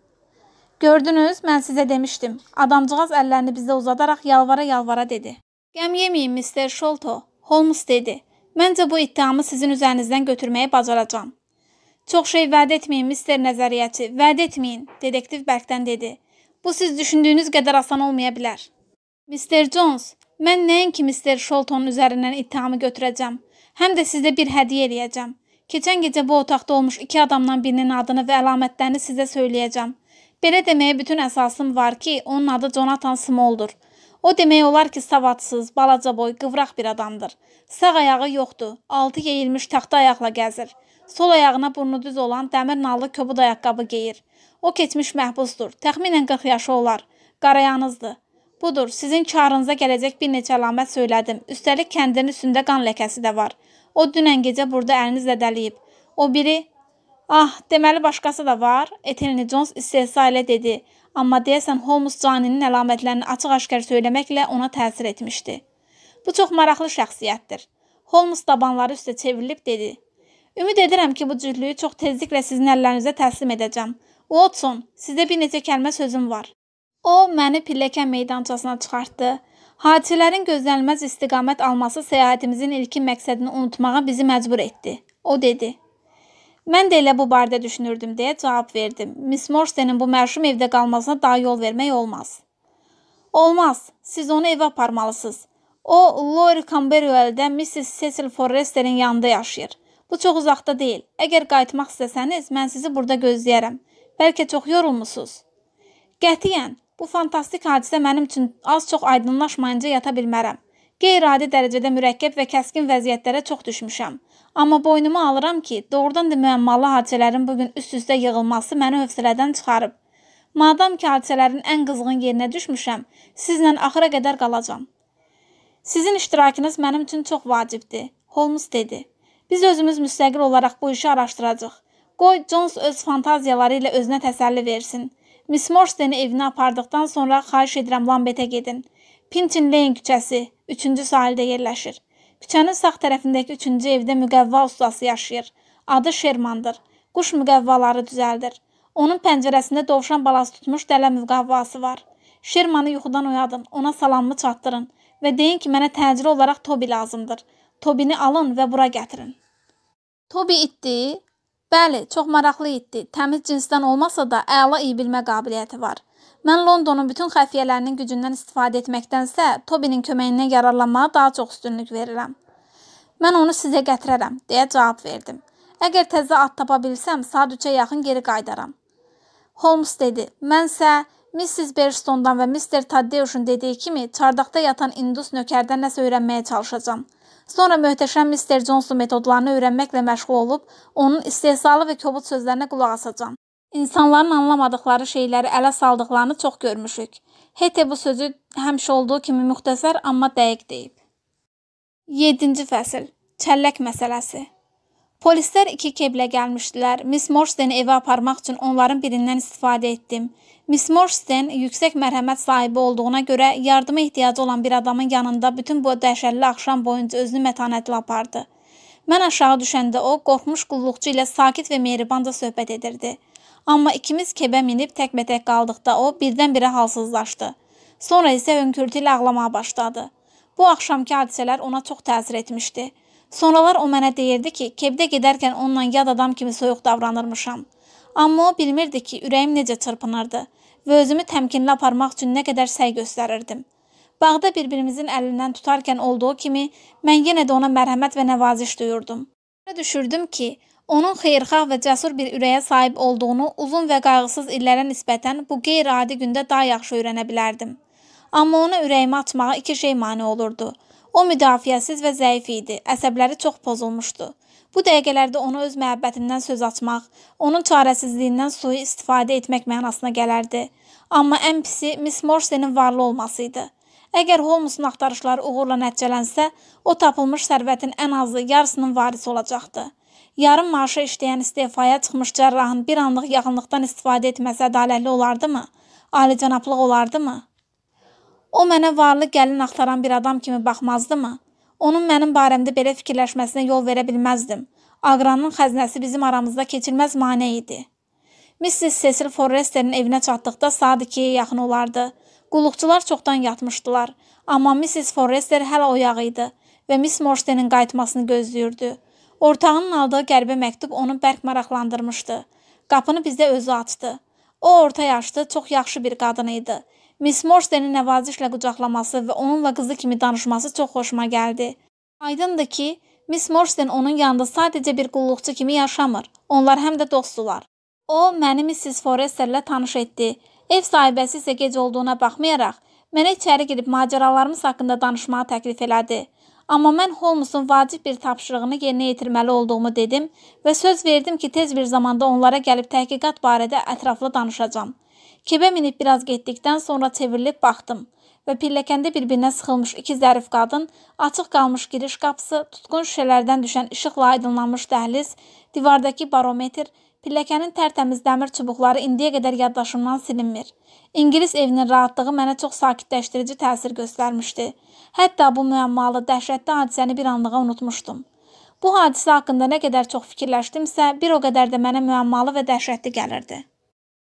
Gördünüz, mən sizə demişdim. Adamcığaz əllərini bizə uzadaraq yalvara-yalvara dedi. Qəm yeməyin, Mr. Sholto, Holmes dedi. Məncə bu iddiamı sizin üzərinizdən götürməyi bacaracağam. Çox şey vəd etməyin, Mr. Nəzəriyyəçi, vəd etməyin, dedektiv bərkdən dedi. Bu siz düşündüyünüz qədər asan olmaya bilər. Mr. Jones, mən nəinki Mr. Sholtonun üzərindən ittihamı götürəcəm, həm də sizə bir hədiyyə eləyəcəm. Keçən gecə bu otaqda olmuş iki adamdan birinin adını və əlamətlərini sizə söyləyəcəm. Belə deməyə bütün əsasım var ki, onun adı Jonathan Small'dur. O demək olar ki, savadsız, balaca boy, qıvraq bir adamdır. Sağ ayağı yoxdur, altı yeyilmiş taxta ayaqla gəzir. Sol ayağına burnu düz olan dəmir nallı köbud ayaqqabı geyir. O keçmiş məhbusdur, təxminən 40 yaşı olar, qarayanızdır. Budur, sizin çağrınıza gələcək bir neçə əlamət söylədim. Üstəlik kəndin üstündə qan ləkəsi də var. O dünən gecə burada əlinizlə dəliyib. O biri, ah, deməli başqası da var, Etelini Jones istehza ilə dedi. Amma deyəsən Holmes caninin əlamətlərini açıq-aşkar söyləməklə ona təsir etmişdi. Bu çox maraqlı şəxsiyyətdir. Holmes dabanları üstə çevrilib dedi. Ümid edirəm ki, bu cütlüyü çox tezliklə sizin əllərinizə təslim edəcəm. Watson, sizə bir neçə kəlmə sözüm var. O, məni pilləkən meydançasına çıxartdı. Hadisələrin gözlənilməz istiqamət alması səyahətimizin ilkin məqsədini unutmağa bizi məcbur etdi. O dedi. Mən də elə bu barədə düşünürdüm deyə cavab verdim. Miss Morstenin bu məşum evdə qalmasına daha yol vermək olmaz. Olmaz. Siz onu evə aparmalısınız. O, Lori Camberwell'də Mrs. Cecil Forrester'in yanında yaşayır. Bu çox uzaqda deyil. Əgər qayıtmaq istəsəniz, mən sizi burada gözləyərəm. Bəlkə çox yorulmusunuz. Qətiyyən, bu fantastik hadisə mənim üçün az-çox aydınlaşmayınca yata bilmərəm. Qeyri-adi dərəcədə mürəkkəb və kəskin vəziyyətlərə çox düşmüşəm. Amma boynuma alıram ki, doğrudan da müəmmalı hadisələrin bugün üst-üstə yığılması məni hövsələdən çıxarıb. Madam ki, hadisələrin ən qızğın yerinə düşmüşəm, sizlə axıra qədər qalacam. Sizin iştirakınız mənim üçün çox vacibdir, Holmes dedi. Biz özümüz müstəqil olaraq bu işi araşdıracağıq. Qoy Jones öz fantaziyaları ilə özünə təsəlli versin. Miss Morsteni evinə apardıqdan sonra xahiş edirəm Lambetə gedin. Pinchin Lane küçəsi 3-cü sahildə yerləşir. Küçənin sağ tərəfindəki 3-cü evdə müqəvva ustası yaşayır. Adı Shermandır. Quş müqəvvaları düzəldir. Onun pəncərəsində dovşan balası tutmuş dələ müqəvvası var. Shermanı yuxudan oyadın, ona salamımı çatdırın və deyin ki, mənə təcili olaraq Tobi lazımdır. Tobini alın və bura gətirin. Tobi itdi, Bəli, çox maraqlı itdi. Təmiz cinsdən olmasa da əla iyi bilmə qabiliyyəti var. Mən Londonun bütün xəfiyyələrinin gücündən istifadə etməkdənsə, Tobinin köməyindən yararlanmağa daha çox üstünlük verirəm. Mən onu sizə gətirərəm, deyə cavab verdim. Əgər təzə at tapa bilsəm, saat 3-ə yaxın geri qaydaram. Holmes dedi: "Mənsə Mrs. Berstondan və Mr. Taddeuşun dediyi kimi, çardaqda yatan indus nökərdən nəsə öyrənməyə çalışacağam." Sonra möhtəşəm Mr. Johnson metodlarını öyrənməklə məşğul olub, onun istehsalı və kobud sözlərinə qulaq asacam. İnsanların anlamadıkları şeyləri ələ saldıqlarını çox görmüşük. Hete bu sözü həmişə olduğu kimi müxtəsər, amma dəqiq deyib. 7-ci fəsil. Çəllək məsələsi. Polislər iki keblə gəlmişdilər. Miss Morsteni evə aparmaq üçün onların birindən istifadə etdim. Miss Morsten yüksək mərhəmət sahibi olduğuna görə yardıma ehtiyacı olan bir adamın yanında bütün bu dəhşətli axşam boyunca özünü mətanətlə apardı. Mən aşağı düşəndə o, qorxmuş qulluqçu ilə sakit və mehribanca söhbət edirdi. Amma ikimiz kebə minib təkbətək qaldıqda o, birdən-birə halsızlaşdı. Sonra isə hönkürtü ilə ağlamağa başladı. Bu axşamki hadisələr ona çox təsir etmişdi. Sonralar o mənə deyirdi ki, kebdə gedərkən onunla yad adam kimi soyuq davranırmışam. Amma o bilmirdi ki, ürəyim necə çırpınırdı və özümü təmkinli aparmaq üçün nə qədər səy göstərirdim. Bağda bir-birimizin əlindən tutarkən olduğu kimi, mən yenə də ona mərhəmət və nəvaziş duyurdum. Başa düşürdüm ki, onun xeyirxah və cəsur bir ürəyə sahib olduğunu uzun və qayğısız illərə nisbətən bu qeyri-adi gündə daha yaxşı öyrənə bilərdim. Amma ona ürəyimi açmağa iki şey mane olurdu. O müdafiəsiz və zəif idi, əsəbləri çox pozulmuşdu. Bu dəqiqələrdə ona öz məhəbbətindən söz açmaq, onun çarəsizliyindən sui istifadə etmək mənasına gələrdi. Amma ən pisi Miss Morsenin varlı olması idi. Əgər Holmesun axtarışları uğurla nəticələnsə, o tapılmış sərvətin ən azı yarısının varisi olacaqdı. Yarım maaşa işləyən istefaya çıxmış cərrahın bir anlıq yaxınlıqdan istifadə etməsi ədalətli olardımı? Alicənablıq olardımı? O mənə varlı gəlin axtaran bir adam kimi baxmazdımı? Onun mənim barəmdə belə fikirləşməsinə yol verə bilməzdim. Aqranın xəzinəsi bizim aramızda keçilməz mane idi. Missis Cecil Forrester'in evinə çatdıqda saat 2-yə yaxın olardı. Qulluqçular çoxdan yatmışdılar, amma Missis Forrester hələ oyaq idi və Miss Morstenin qayıtmasını gözləyirdi. Ortağının aldığı qəribə məktub onu bərk maraqlandırmışdı. Qapını bizdə özü açdı. O orta yaşlı, çox yaxşı bir qadın idi. Miss Morstenin nəvazişlə qucaqlaması və onunla qızı kimi danışması çox xoşuma gəldi. Aydındır ki, Miss Morsten onun yanında sadəcə bir qulluqçu kimi yaşamır. Onlar həm də dostdular. O, məni Mrs. Foresterlə tanış etdi. Ev sahibəsi isə gec olduğuna baxmayaraq, mənə içəri girib macəralarımız haqqında danışmağı təklif elədi. Amma mən Holmesun vacib bir tapşırığını yerinə yetirməli olduğumu dedim və söz verdim ki, tez bir zamanda onlara gəlib təhqiqat barədə ətraflı danışacağam. Kibə minib biraz getdikdən sonra çevrilib baxdım və pilləkəndə bir-birinə sıxılmış iki zərif qadın, açıq qalmış giriş qapısı, tutqun şüşələrdən düşən işıqla aydınlanmış dəhliz, divardakı barometr, pilləkənin tərtəmiz dəmir çubuqları indiyə qədər yaddaşımdan silinmir. İngilis evinin rahatlığı mənə çox sakitləşdirici təsir göstərmişdi. Hətta bu müəmmalı, dəhşətli hadisəni bir anlığa unutmuşdum. Bu hadisə haqqında nə qədər çox fikirləşdimsə, bir o qədər də mənə müəmmalı və dəhşətli gəlirdi.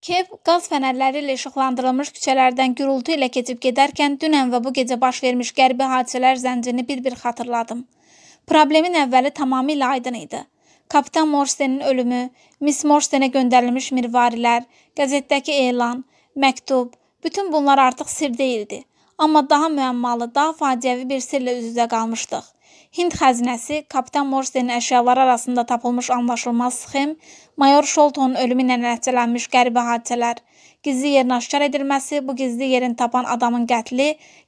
Kev qaz fənərləri ilə işıqlandırılmış küçələrdən gürültü ilə keçib gedərkən dünən və bu gecə baş vermiş qərbi hadisələr zəncirini bir-bir xatırladım. Problemin əvvəli tamamilə aydın idi. Kapitan Morstenin ölümü, Miss Morstenə göndərilmiş mirvarilər, qəzetdəki elan, məktub, bütün bunlar artıq sir deyildi. Amma daha müəmmalı, daha faciəvi bir sirlə üz-üzə qalmışdıq. Hind xəzinəsi kapitan Morsenin əşyaları arasında tapılmış anlaşılmaz sxem, Mayor Sholtonun ölümü ilə nəticələnmiş qəribə hadisələr, gizli yerin aşkar edilməsi, bu gizli yerin tapan adamın qətli,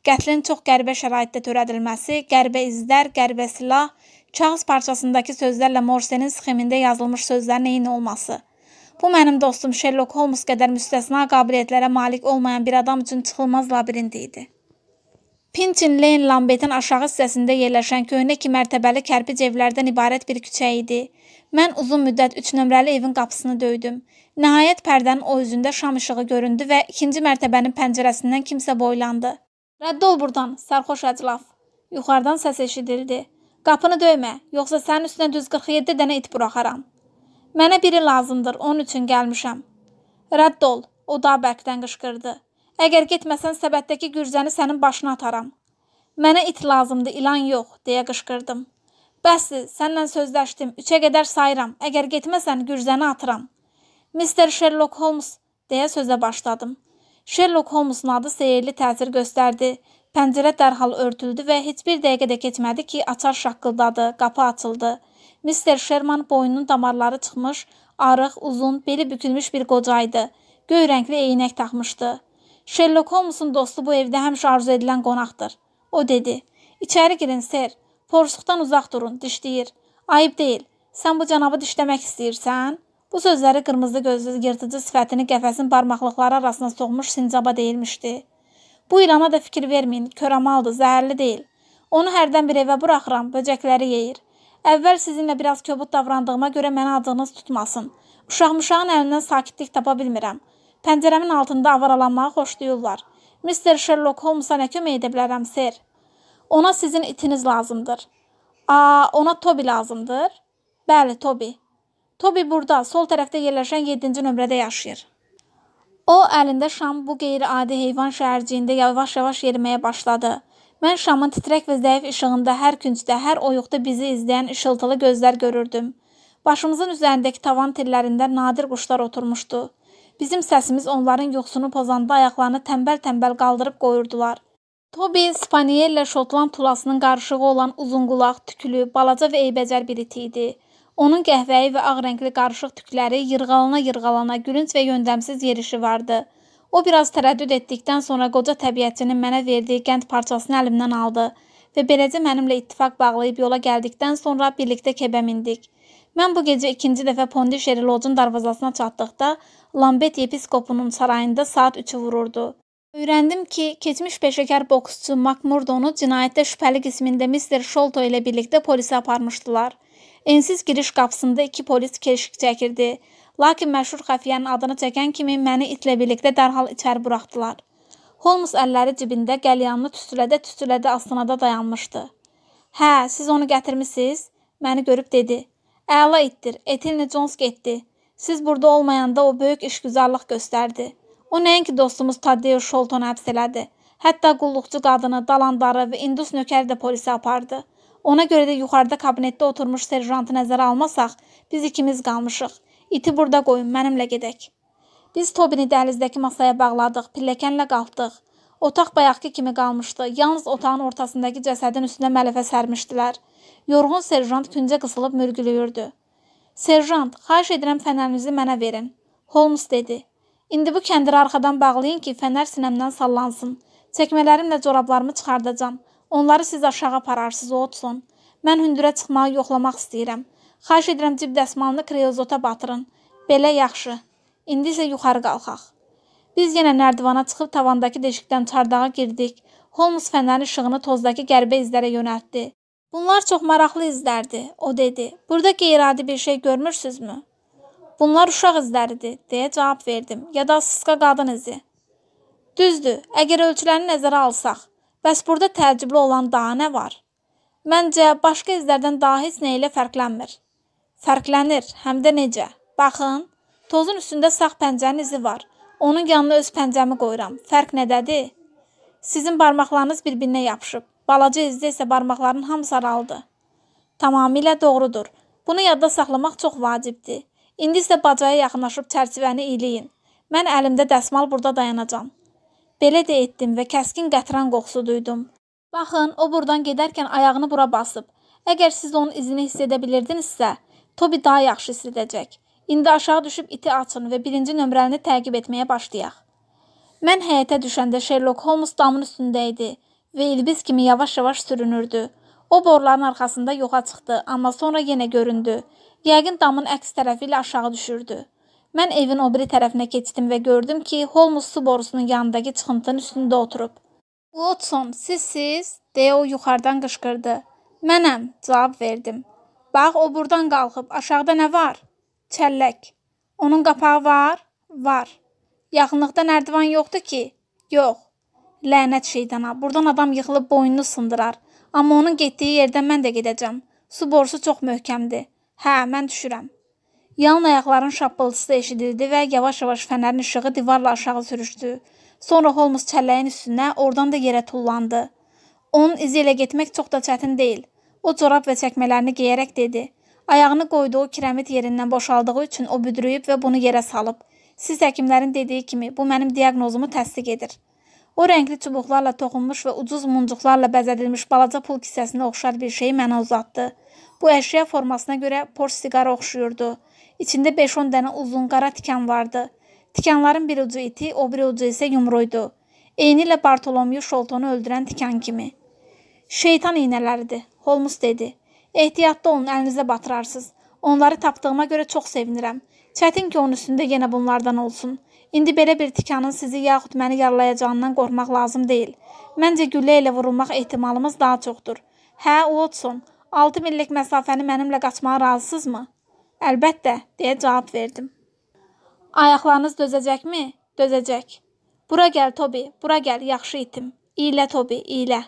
qətlin çox qəribə şəraitdə törədilməsi, qəribə izlər, qəribə silah, kağız parçasındakı sözlərlə Morsenin sxemində yazılmış sözlərin eyni olması. Bu mənim dostum Sherlock Holmes qədər müstəsna qabiliyyətlərə malik olmayan bir adam üçün çıxılmaz labirint idi. Pinchin Lane Lambetin aşağı hissəsində yerləşən köhnə iki mərtəbəli kərpic evlərdən ibarət bir küçə idi. Mən uzun müddət 3 nömrəli evin qapısını döydüm. Nəhayət pərdənin o üzündə şam işığı göründü və ikinci mərtəbənin pəncərəsindən kimsə boylandı. Rədd ol burdan, sərxoş əclaf. Yuxarıdan səs eşidildi. Qapını döymə, yoxsa sənin üstünə düz 47 dənə it buraxaram. Mənə biri lazımdır, onun üçün gəlmişəm. Rədd ol, o daha bərkdən qışqırdı. Əgər getməsən səbətdəki gürzəni sənin başına ataram. Mənə it lazımdı, ilan yox, deyə qışqırdım. Bəsdir, səninlə sözləşdim, üçə qədər sayıram. Əgər getməsən, gürzəni atıram. Mister Sherlock Holmes, deyə sözə başladım. Sherlock Holmesun adı seyirli təsir göstərdi. Pəncərə dərhal örtüldü və heç bir dəqiqə də keçmədi ki, açar şaqqıldadı, qapı açıldı. Mister Sherman boynunun damarları çıxmış, arıq, uzun, beli bükülmüş bir qoca idi. Göy rəngli eynək taxmışdı. Sherlock Holmesun dostu bu evdə həmişə arzu edilən qonaqdır. O dedi, içəri girin, ser. Porsuqdan uzaq durun, dişləyir. Ayıb deyil. Sən bu cənabı dişləmək istəyirsən? Bu sözləri qırmızı gözlü yırtıcı sifətini qəfəsin barmaqlıqları arasına soğmuş sincaba deyilmişdi. Bu ilana da fikir verməyin, köramaldır, zəhərli deyil. Onu hərdən bir evə buraxıram, böcəkləri yeyir. Əvvəl sizinlə biraz köbut davrandığıma görə mənə acığınız tutmasın. Uşaq-muşağın əlindən sakitlik tapa bilmirəm. Pəncərəmin altında avaralanmağı xoşlayırlar. Mr. Sherlock Holmesa nə kömək edə bilərəm, ser? Ona sizin itiniz lazımdır. A, ona Tobi lazımdır. Bəli, Tobi. Tobi burada, sol tərəfdə yerləşən 7-ci nömrədə yaşayır. O, əlində şam bu qeyri-adi heyvan şəhərciyində yavaş-yavaş yeriməyə başladı. Mən şamın titrək və zəif işığında hər küncdə, hər oyuqda bizi izləyən işıltılı gözlər görürdüm. Başımızın üzərindəki tavan tellərində nadir quşlar oturmuşdu. Bizim səsimiz onların yuxusunu pozanda ayaqlarını tənbəl-tənbəl qaldırıb qoyurdular. Tobi Spaniyellə Şotland tulasının qarışığı olan uzunqulaq, tüklü, balaca və eybəcər bir iti idi. Onun qəhvəyi və ağ rəngli qarışıq tükləri yırğalana-yırğalana gülünc və yöndəmsiz yerişi vardı. O biraz tərəddüd etdikdən sonra qoca təbiətçinin mənə verdiyi qənd parçasını əlimdən aldı və beləcə mənimlə ittifaq bağlayıb yola gəldikdən sonra birlikdə kebə mindik. Mən bu gecə ikinci dəfə Pondişeri locun darvazasına çatdıqda Lambet yepiskopunun sarayında saat 3-ü vururdu. Öyrəndim ki, keçmiş peşəkar boksçu Makmurdonu cinayətdə şübhəli qismində Mister Sholto ilə birlikdə polisə aparmışdılar. Ensiz giriş qapısında iki polis keşik çəkirdi. Lakin məşhur xəfiyyənin adını çəkən kimi məni itlə birlikdə dərhal içəri buraxdılar. Holmes əlləri cibində qəlyanını tüstülədə-tüstülədə astanada dayanmışdı. Hə, siz onu gətirmisiniz? Məni görüb dedi. Əla itdir, Etilni Jones getdi. Siz burada olmayanda o böyük işgüzarlıq göstərdi. O nəinki dostumuz Tadeo Şoltonu həbs elədi. Hətta qulluqçu qadını, dalandarı və indus nökəri də polisə apardı. Ona görə də yuxarıda kabinetdə oturmuş serjantı nəzərə almasaq, biz ikimiz qalmışıq. İti burada qoyun, mənimlə gedək. Biz Tobini dəhlizdəki masaya bağladıq, pilləkənlə qalxdıq. Otaq bayaqki kimi qalmışdı. Yalnız otağın ortasındakı cəsədin üstünə mələfə sərmişdilər. Yorğun serjant küncə qısılıb mürgülüyürdü. Serjant, xahiş edirəm fənərinizi mənə verin. Holmes dedi. İndi bu kəndiri arxadan bağlayın ki, fənər sinəmdən sallansın. Çəkmələrimlə corablarımı çıxardacam. Onları siz aşağı apararsınız, Otson. Mən hündürə çıxmağı yoxlamaq istəyirəm. Xahiş edirəm cib dəsmalını kreozota batırın. Belə yaxşı. İndi isə yuxarı qalxaq. Biz yenə nərdivana çıxıb tavandakı deşikdən çardağa girdik. Holmes fənərin işığını tozdakı qərbə izlərə yönəltdi. Bunlar çox maraqlı izlərdi, o dedi. Burada qeyri-adi bir şey görmürsünüzmü? Bunlar uşaq izləridir, deyə cavab verdim. Ya da sıska qadın izi. Düzdür, əgər ölçülərini nəzərə alsaq, bəs burada təəccüblü olan daha nə var? Məncə başqa izlərdən daha heç nə ilə fərqlənmir. Fərqlənir, həm də necə? Baxın, tozun üstündə sağ pəncənin izi var. Onun yanına öz pəncəmi qoyuram. Fərq nədədir? Sizin barmaqlarınız bir-birinə yapışıb. Balaca izdə isə barmaqların hamısı aralıdır. Tamamilə doğrudur. Bunu yadda saxlamaq çox vacibdir. İndi isə bacaya yaxınlaşıb çərçivəni iyləyin. Mən əlimdə dəsmal burada dayanacam. Belə də etdim və kəskin qətran qoxusu duydum. Baxın, o burdan gedərkən ayağını bura basıb. Əgər siz onun izini hiss edə bilirdinizsə, Tobi daha yaxşı hiss edəcək. İndi aşağı düşüb iti açın və birinci nömrəni təqib etməyə başlayaq. Mən həyətə düşəndə Sherlock Holmes damın üstündə idi və ilbiz kimi yavaş-yavaş sürünürdü. O boruların arxasında yoxa çıxdı, amma sonra yenə göründü yəqin damın əks tərəfi ilə aşağı düşürdü. Mən evin o biri tərəfinə keçdim və gördüm ki, Holmes su borusunun yanındakı çıxıntının üstündə oturub. "Watson, sizsiz?" deyə o yuxarıdan qışqırdı. "Mənəm," cavab verdim. "Bax, o burdan qalxıb. Aşağıda nə var?" "Çəllək." "Onun qapağı var?" "Var." "Yaxınlıqda nərdivan yoxdur ki?" "Yox." Lənət şeytana, burdan adam yıxılıb boynunu sındırar. Amma onun getdiyi yerdən mən də gedəcəm. Su borusu çox möhkəmdir. Hə, mən düşürəm. Yan ayaqların şappıltısı eşidildi və yavaş-yavaş fənərin işığı divarla aşağı sürüşdü. Sonra Holmes çəlləyin üstünə, oradan da yerə tullandı. Onun izi ilə getmək çox da çətin deyil. O corab və çəkmələrini geyərək dedi. Ayağını qoyduğu kirəmit yerindən boşaldığı üçün o büdrüyüb və bunu yerə salıb. Siz həkimlərin dediyi kimi bu mənim diaqnozumu təsdiq edir. O rəngli çubuqlarla toxunmuş və ucuz muncuqlarla bəzədilmiş balaca pul kisəsinə oxşar bir şeyi mənə uzatdı. Bu əşya formasına görə porç siqara oxşuyurdu. İçində 5-10 dənə uzun qara tikan vardı. Tikanların bir ucu iti, o biri ucu isə yumruydu. Eynilə Bartolomyu Şoltonu öldürən tikan kimi. Şeytan iynələridir, Holmes dedi. Ehtiyatlı olun, əlinizə batırarsınız. Onları tapdığıma görə çox sevinirəm. Çətin ki, onun üstündə yenə bunlardan olsun. İndi belə bir tikanın sizi yaxud məni yaralayacağından qormaq lazım deyil. Məncə güllə ilə vurulmaq ehtimalımız daha çoxdur. Hə, Watson, 6 millik məsafəni mənimlə qaçmağa razısınızmı? Əlbəttə, deyə cavab verdim. Ayaqlarınız dözəcəkmi? Dözəcək. Bura gəl, Tobi, bura gəl, yaxşı itim. İylə, Tobi, iylə.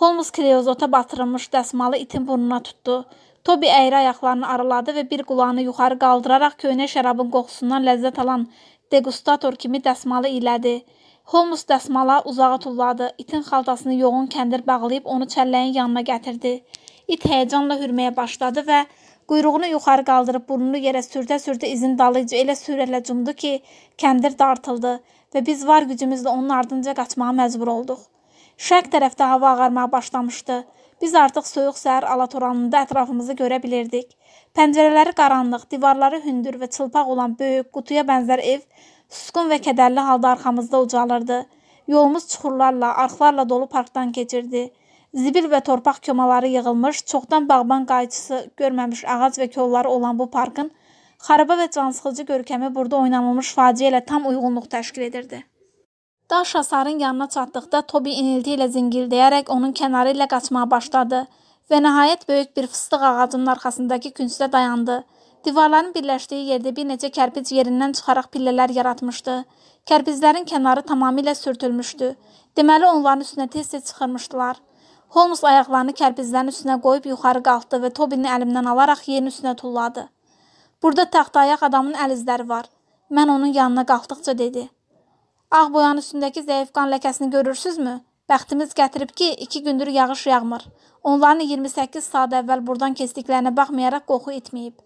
Holmes kriozota batırılmış dəsmalı itin burnuna tutdu. Tobi əyri ayaqlarını araladı və bir qulağını yuxarı qaldıraraq köynə şərabın qoxusundan ləzzət alan degustator kimi dəsmalı ilədi. Holmes dəsmala uzağa tulladı. İtin xaltasını yoğun kəndir bağlayıb onu çəlləyin yanına gətirdi. İt həyəcanla hürməyə başladı və Quyruğunu yuxarı qaldırıb burnunu yerə sürdə-sürdə izin dalıcı elə sürətlə cumdu ki, kəndir dartıldı və biz var gücümüzlə onun ardınca qaçmağa məcbur olduq. Şərq tərəfdə hava ağarmağa başlamışdı. Biz artıq soyuq səhər alatoranında ətrafımızı görə bilirdik. Pəncərələri qaranlıq, divarları hündür və çılpaq olan böyük, qutuya bənzər ev suskun və kədərli halda arxamızda ucalırdı. Yolumuz çuxurlarla, arxlarla dolu parkdan keçirdi zibil və torpaq kömaları yığılmış, çoxdan bağban qayçısı görməmiş ağac və kolları olan bu parkın xaraba və cansıxıcı görkəmi burada oynanılmış faciə ilə tam uyğunluq təşkil edirdi. Daş hasarın yanına çatdıqda Tobi inilti ilə zingildəyərək onun kənarı ilə qaçmağa başladı və nəhayət böyük bir fıstıq ağacının arxasındakı küncdə dayandı. Divarların birləşdiyi yerdə bir neçə kərpic yerindən çıxaraq pillələr yaratmışdı. Kərbizlərin kənarı tamamilə sürtülmüşdü. Deməli onların üstünə tez-tez çıxırmışdılar. Holmes ayaqlarını kərpizlərin üstünə qoyub yuxarı qalxdı və Tobinin əlimdən alaraq yerin üstünə tulladı. Burada taxtayaq adamın əlizləri var. Mən onun yanına qalxdıqca dedi. Ağ boyanın üstündəki zəif qan ləkəsini görürsüzmü? Bəxtimiz gətirib ki, iki gündür yağış yağmır. Onların 28 saat əvvəl buradan keçdiklərinə baxmayaraq qoxu itməyib.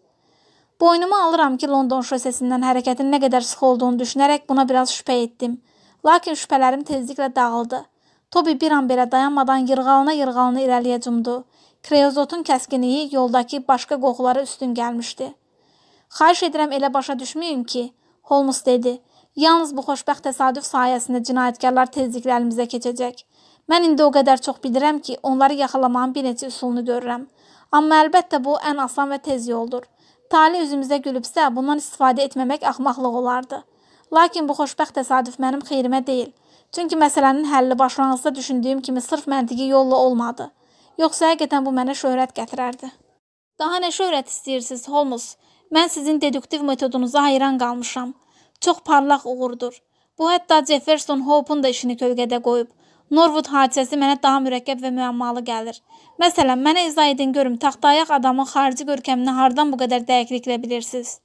Boynuma alıram ki, London şosesindən hərəkətin nə qədər sıx olduğunu düşünərək buna biraz şübhə etdim. Lakin şübhələrim tezliklə dağıldı. Tobi bir an belə dayanmadan yırğalına-yırğalına irəliyə cumdu. Kreozotun kəskinliyi yoldakı başqa qoxulara üstün gəlmişdi. Xahiş edirəm elə başa düşməyin ki, Holmes dedi. Yalnız bu xoşbəxt təsadüf sayəsində cinayətkarlar tezliklə əlimizə keçəcək. Mən indi o qədər çox bilirəm ki, onları yaxalamağın bir neçə üsulunu görürəm. Amma əlbəttə bu ən asan və tez yoldur. Tale üzümüzə gülübsə, bundan istifadə etməmək axmaqlıq olardı. Lakin bu xoşbəxt təsadüf mənim xeyrimə deyil. Çünki məsələnin həlli başlanğıcda düşündüyüm kimi sırf məntiqi yolla olmadı. Yoxsa həqiqətən bu mənə şöhrət gətirərdi. Daha nə şöhrət istəyirsiniz, Holmes? Mən sizin deduktiv metodunuza hayran qalmışam. Çox parlaq uğurdur. Bu hətta Jefferson Hope-un da işini kölgədə qoyub. Norwood hadisəsi mənə daha mürəkkəb və müəmmalı gəlir. Məsələn, mənə izah edin görüm, taxtayaq adamın xarici görkəmini hardan bu qədər dəqiqliklə bilirsiniz?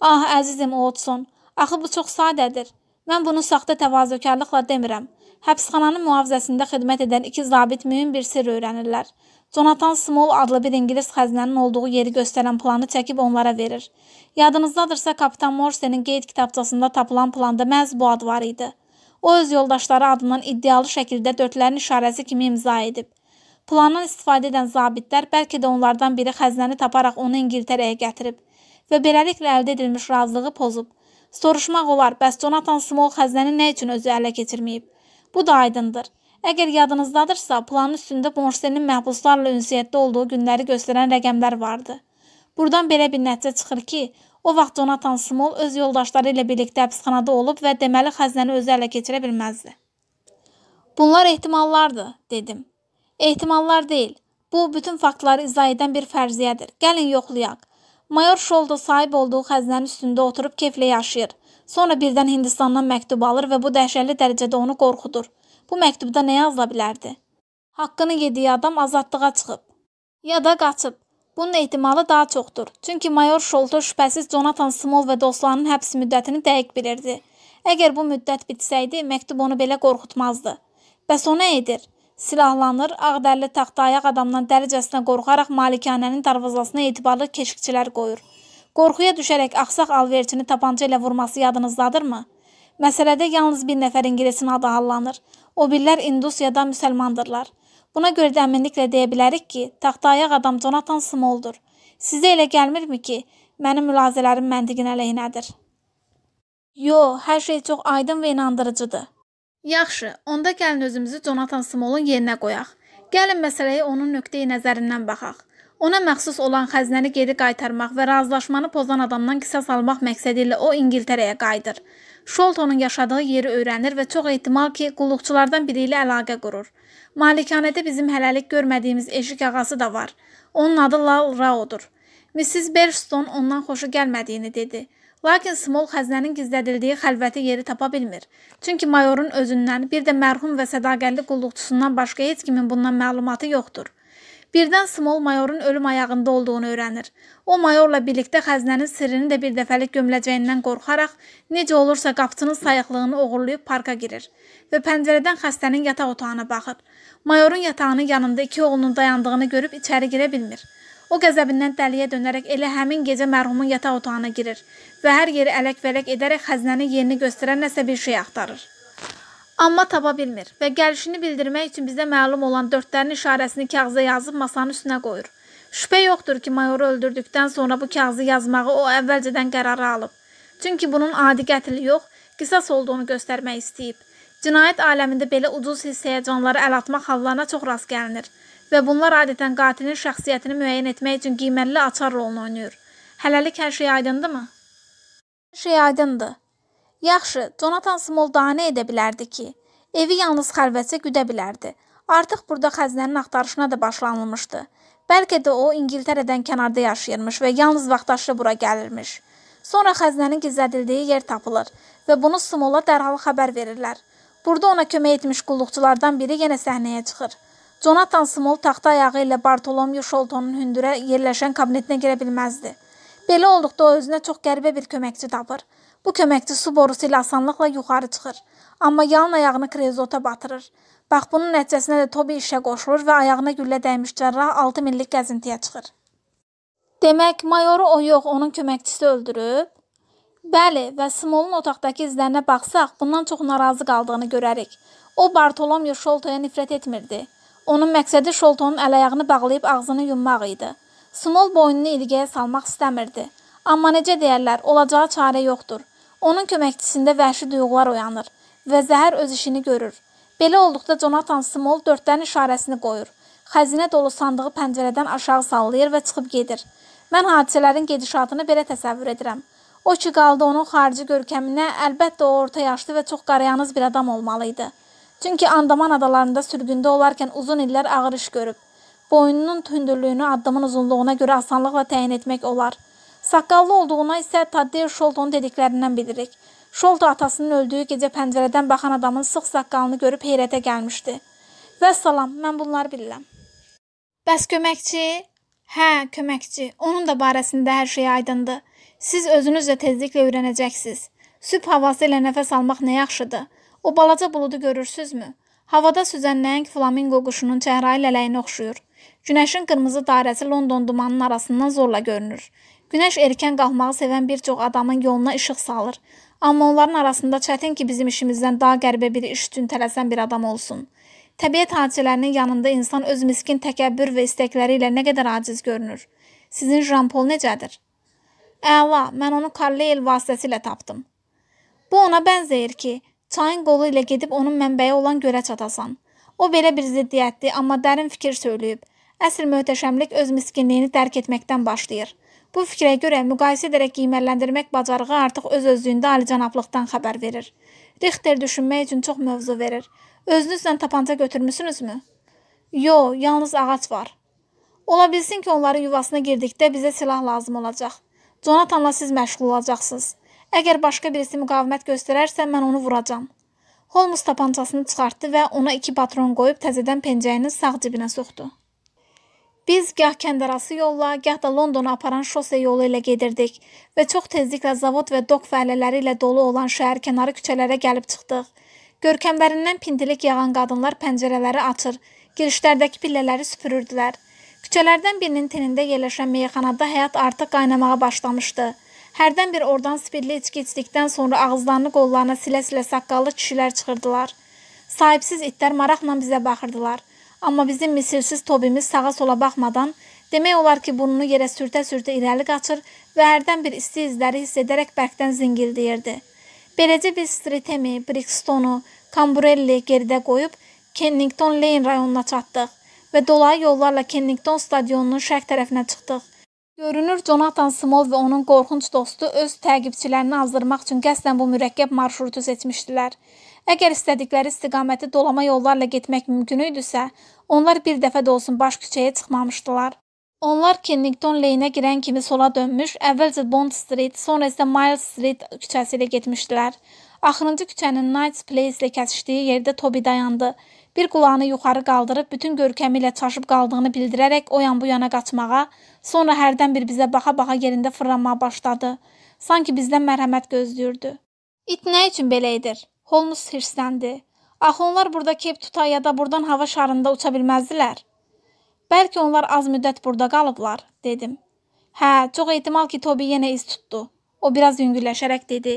Ah, əzizim Watson, axı bu çox sadədir. Mən bunu saxta təvazökarlıqla demirəm. Həbsxananın mühafizəsində xidmət edən iki zabit mühüm bir sirr öyrənirlər. Jonathan Small adlı bir ingilis xəzinənin olduğu yeri göstərən planı çəkib onlara verir. Yadınızdadırsa kapitan Morsenin qeyd kitabçasında tapılan planda məhz bu ad var idi. O öz yoldaşları adından iddialı şəkildə dördlərin işarəsi kimi imza edib. Plandan istifadə edən zabitlər bəlkə də onlardan biri xəzinəni taparaq onu İngiltərəyə gətirib və beləliklə əldə edilmiş razılığı pozub. Soruşmaq olar, bəs Jonathan Small xəzinəni nə üçün özü ələ keçirməyib? Bu da aydındır. Əgər yadınızdadırsa, planın üstündə Morsenin məhbuslarla ünsiyyətdə olduğu günləri göstərən rəqəmlər vardı. Buradan belə bir nəticə çıxır ki, o vaxt Jonathan Small öz yoldaşları ilə birlikdə həbsxanada olub və deməli xəzinəni özü ələ keçirə bilməzdi. Bunlar ehtimallardır, dedim. Ehtimallar deyil. Bu bütün faktları izah edən bir fərziyyədir. Gəlin yoxlayaq. Mayor Şolda sahib olduğu xəzinənin üstündə oturub keyflə yaşayır. Sonra birdən Hindistandan məktub alır və bu dəhşətli dərəcədə onu qorxudur. Bu məktubda nə yazıla bilərdi? Haqqını yediyi adam azadlığa çıxıb ya da qaçıb. Bunun ehtimalı daha çoxdur. Çünki mayor Şolta şübhəsiz Jonathan Small və dostlarının həbs müddətini dəqiq bilirdi. Əgər bu müddət bitsəydi, məktub onu belə qorxutmazdı. Bəs o nə edir? silahlanır. Ağdəlli taxtayaq adamdan dəlicəsinə qorxaraq malikanənin darvazasına etibarlı keşikçilər qoyur. Qorxuya düşərək axsaq alverçini tapanca ilə vurması yadınızdadırmı? Məsələdə yalnız bir nəfər ingilisin adı hallanır. O billər İndusiyada müsəlmandırlar. Buna görə də əminliklə deyə bilərik ki, taxtayaq adam Jonathan Smoldur. Sizə elə gəlmirmi ki, mənim mülazələrim məntiqin əleyhinədir? Yo, hər şey çox aydın və inandırıcıdır. Yaxşı, onda gəlin özümüzü Jonathan Smolun yerinə qoyaq. Gəlin məsələyə onun nöqteyi nəzərindən baxaq. Ona məxsus olan xəzinəni geri qaytarmaq və razılaşmanı pozan adamdan qisas almaq məqsədi ilə o İngiltərəyə qayıdır. Şoltonun yaşadığı yeri öyrənir və çox ehtimal ki, qulluqçulardan biri ilə əlaqə qurur. Malikanədə bizim hələlik görmədiyimiz eşik ağası da var. Onun adı Lal Raodur. Mrs. Berston ondan xoşu gəlmədiyini dedi. Lakin Smol xəzinənin gizlədildiyi xəlvəti yeri tapa bilmir. Çünki mayorun özündən, bir də mərhum və sədaqətli qulluqçusundan başqa heç kimin bundan məlumatı yoxdur. Birdən Smol mayorun ölüm ayağında olduğunu öyrənir. O mayorla birlikdə xəzinənin sirrini də bir dəfəlik gömüləcəyindən qorxaraq, necə olursa qapçının sayıqlığını oğurlayıb parka girir və pəncərədən xəstənin yataq otağına baxır. Mayorun yatağının yanında iki oğlunun dayandığını görüb içəri girə bilmir. O qəzəbindən dəliyə dönərək elə həmin gecə mərhumun yataq otağına girir və hər yeri ələk-vələk edərək xəzinənin yerini göstərən nəsə bir şey axtarır. Amma tapa bilmir və gəlişini bildirmək üçün bizdə məlum olan dördlərin işarəsini kağıza yazıb masanın üstünə qoyur. Şübhə yoxdur ki, mayoru öldürdükdən sonra bu kağızı yazmağı o əvvəlcədən qərara alıb. Çünki bunun adi qətili yox, qisas olduğunu göstərmək istəyib. Cinayət aləmində belə ucuz hiss həyəcanlara əl atmaq hallarına çox rast gəlinir və bunlar adətən qatilin şəxsiyyətini müəyyən etmək üçün qiymətli açar rolunu oynayır. Hələlik hər şey aydındırmı? Hər şey aydındır. Yaxşı, Jonathan Small daha nə edə bilərdi ki? Evi yalnız xəlvətcə güdə bilərdi. Artıq burada xəzinənin axtarışına da başlanılmışdı. Bəlkə də o İngiltərədən kənarda yaşayırmış və yalnız vaxtaşlı bura gəlirmiş. Sonra xəzinənin gizlədildiyi yer tapılır və bunu Smola dərhal xəbər verirlər. Burada ona kömək etmiş qulluqçulardan biri yenə səhnəyə çıxır. Jonathan Small taxta ayağı ilə Bartolomeu Sholtonun hündürə yerləşən kabinetinə girə bilməzdi. Belə olduqda o özünə çox qəribə bir köməkçi tapır. Bu köməkçi su borusu ilə asanlıqla yuxarı çıxır, amma yan ayağını krezota batırır. Bax bunun nəticəsində də Tobi işə qoşulur və ayağına güllə dəymiş cərrah 6 millik gəzintiyə çıxır. Demək, mayoru o yox, onun köməkçisi öldürüb? Bəli, və Smolun otaqdakı izlərinə baxsaq, bundan çox narazı qaldığını görərik. O Bartolomeu Sholtoya nifrət etmirdi. Onun məqsədi Şoltonun ələyağını bağlayıb ağzını yummaq idi. Smol boynunu ilgəyə salmaq istəmirdi. Amma necə deyərlər, olacağı çarə yoxdur. Onun köməkçisində vəhşi duyğular oyanır və zəhər öz işini görür. Belə olduqda Jonathan Small dörddən işarəsini qoyur. Xəzinə dolu sandığı pəncərədən aşağı sallayır və çıxıb gedir. Mən hadisələrin gedişatını belə təsəvvür edirəm. O ki qaldı onun xarici görkəminə, əlbəttə o orta yaşlı və çox qarayanız bir adam olmalı idi.'' Çünki Andaman adalarında sürgündə olarkən uzun illər ağır iş görüb. Boynunun hündürlüyünü addımın uzunluğuna görə asanlıqla təyin etmək olar. Saqqallı olduğuna isə Taddeer Şoltonun dediklərindən bilirik. Şolto atasının öldüyü gecə pəncərədən baxan adamın sıx saqqalını görüb heyrətə gəlmişdi. Və salam, mən bunları bilirəm. Bəs köməkçi? Hə, köməkçi. Onun da barəsində hər şey aydındır. Siz özünüz də tezliklə öyrənəcəksiniz. Sübh havası ilə nəfəs almaq nə yaxşıdır. O balaca buludu görürsüzmü? Havada süzən nəng flaminqo quşunun çəhrai lələyinə oxşuyur. Günəşin qırmızı dairəsi London dumanının arasından zorla görünür. Günəş erkən qalxmağı sevən bir çox adamın yoluna işıq salır. Amma onların arasında çətin ki, bizim işimizdən daha qəribə bir iş üçün tələsən bir adam olsun. Təbiət hadisələrinin yanında insan öz miskin təkəbbür və istəkləri ilə nə qədər aciz görünür. Sizin Jampol necədir? Əla, mən onu Carlyle vasitəsilə tapdım. Bu ona bənzəyir ki, Çayın qolu ilə gedib onun mənbəyi olan görə çatasan. O belə bir ziddiyyətli, amma dərin fikir söyləyib. Əsl möhtəşəmlik öz miskinliyini dərk etməkdən başlayır. Bu fikrə görə müqayisə edərək qiymətləndirmək bacarığı artıq öz-özlüyündə alicənablıqdan xəbər verir. Richter düşünmək üçün çox mövzu verir. Özünüzlə tapanca götürmüsünüzmü? Yo, yalnız ağac var. Ola bilsin ki, onların yuvasına girdikdə bizə silah lazım olacaq. Jonatanla siz məşğul olacaqsınız. Əgər başqa birisi müqavimət göstərərsə, mən onu vuracam. Holmes tapancasını çıxartdı və ona iki patron qoyub təzədən pencəyinin sağ cibinə soxdu. Biz gah kəndarası yolla, gah da Londona aparan şose yolu ilə gedirdik və çox tezliklə zavod və dok fəaliyyələri ilə dolu olan şəhər kənarı küçələrə gəlib çıxdıq. Görkəmlərindən pindilik yağan qadınlar pəncərələri açır, girişlərdəki pillələri süpürürdülər. Küçələrdən birinin tinində yerləşən meyxanada həyat artıq qaynamağa başlamışdı. Hərdən bir oradan spirli içki içdikdən sonra ağızlarını qollarına silə-silə saqqallı kişilər çıxırdılar. Sahibsiz itlər maraqla bizə baxırdılar. Amma bizim misilsiz Tobimiz sağa-sola baxmadan, demək olar ki, burnunu yerə sürtə-sürtə irəli qaçır və hərdən bir isti izləri hiss edərək bərkdən zingildəyirdi. Beləcə biz Stritemi, Brixtonu, Camburelli geridə qoyub Kennington Lane rayonuna çatdıq və dolayı yollarla Kennington stadionunun şərq tərəfinə çıxdıq. Görünür, Jonathan Small və onun qorxunc dostu öz təqibçilərini azdırmaq üçün qəsdən bu mürəkkəb marşrutu seçmişdilər. Əgər istədikləri istiqaməti dolama yollarla getmək mümkün idisə, onlar bir dəfə də olsun baş küçəyə çıxmamışdılar. Onlar Kennington Lane-ə girən kimi sola dönmüş, əvvəlcə Bond Street, sonra isə Miles Street küçəsi ilə getmişdilər. Axırıncı küçənin Knights Place ilə kəsişdiyi yerdə Tobi dayandı. Bir qulağını yuxarı qaldırıb bütün görkəmi ilə çaşıb qaldığını bildirərək o yan bu yana qaçmağa, sonra hərdən bir bizə baxa-baxa yerində fırlanmağa başladı. Sanki bizdən mərhəmət gözləyirdi. İt nə üçün belə edir? Holmes hirsləndi. Axı onlar burada kep tuta ya da buradan hava şarında uça bilməzdilər. Bəlkə onlar az müddət burada qalıblar, dedim. Hə, çox ehtimal ki, Tobi yenə iz tutdu. O biraz yüngülləşərək dedi.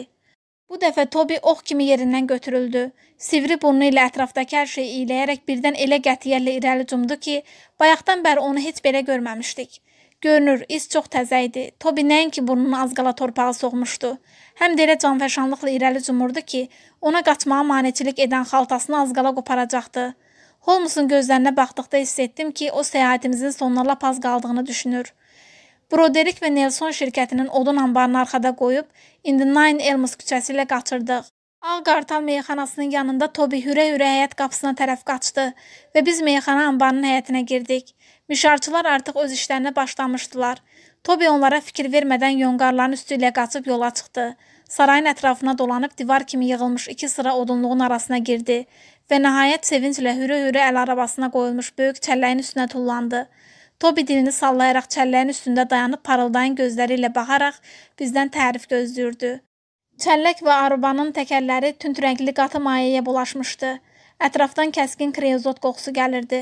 Bu dəfə Tobi ox kimi yerindən götürüldü. Sivri burnu ilə ətrafdakı hər şeyi iyləyərək birdən elə qətiyyətlə irəli cumdu ki, bayaqdan bəri onu heç belə görməmişdik. Görünür, iz çox təzə idi. Tobi nəinki burnunu az qala torpağa soğmuşdu, həm də elə canfəşanlıqla irəli cumurdu ki, ona qaçmağa maneçilik edən xaltasını az qala qoparacaqdı. Holmesun gözlərinə baxdıqda hiss etdim ki, o səyahətimizin sonuna lap az qaldığını düşünür. Broderick və Nelson şirkətinin odun anbarını arxada qoyub, indi Nine Elms küçəsi ilə qaçırdıq. Ağ Qartal meyxanasının yanında Tobi hürə-hürə həyət qapısına tərəf qaçdı və biz meyxana anbarının həyətinə girdik. Müşarçılar artıq öz işlərinə başlamışdılar. Tobi onlara fikir vermədən yonqarların üstü ilə qaçıb yola çıxdı. Sarayın ətrafına dolanıb divar kimi yığılmış iki sıra odunluğun arasına girdi və nəhayət sevinclə hürə-hürə əl arabasına qoyulmuş böyük çəlləyin üstünə tullandı. Tobi dilini sallayaraq çəlləyin üstündə dayanıb parıldayan gözləri ilə baxaraq bizdən tərif gözləyirdi. Çəllək və arabanın təkərləri tünd rəngli qatı mayəyə bulaşmışdı. Ətrafdan kəskin kreozot qoxusu gəlirdi.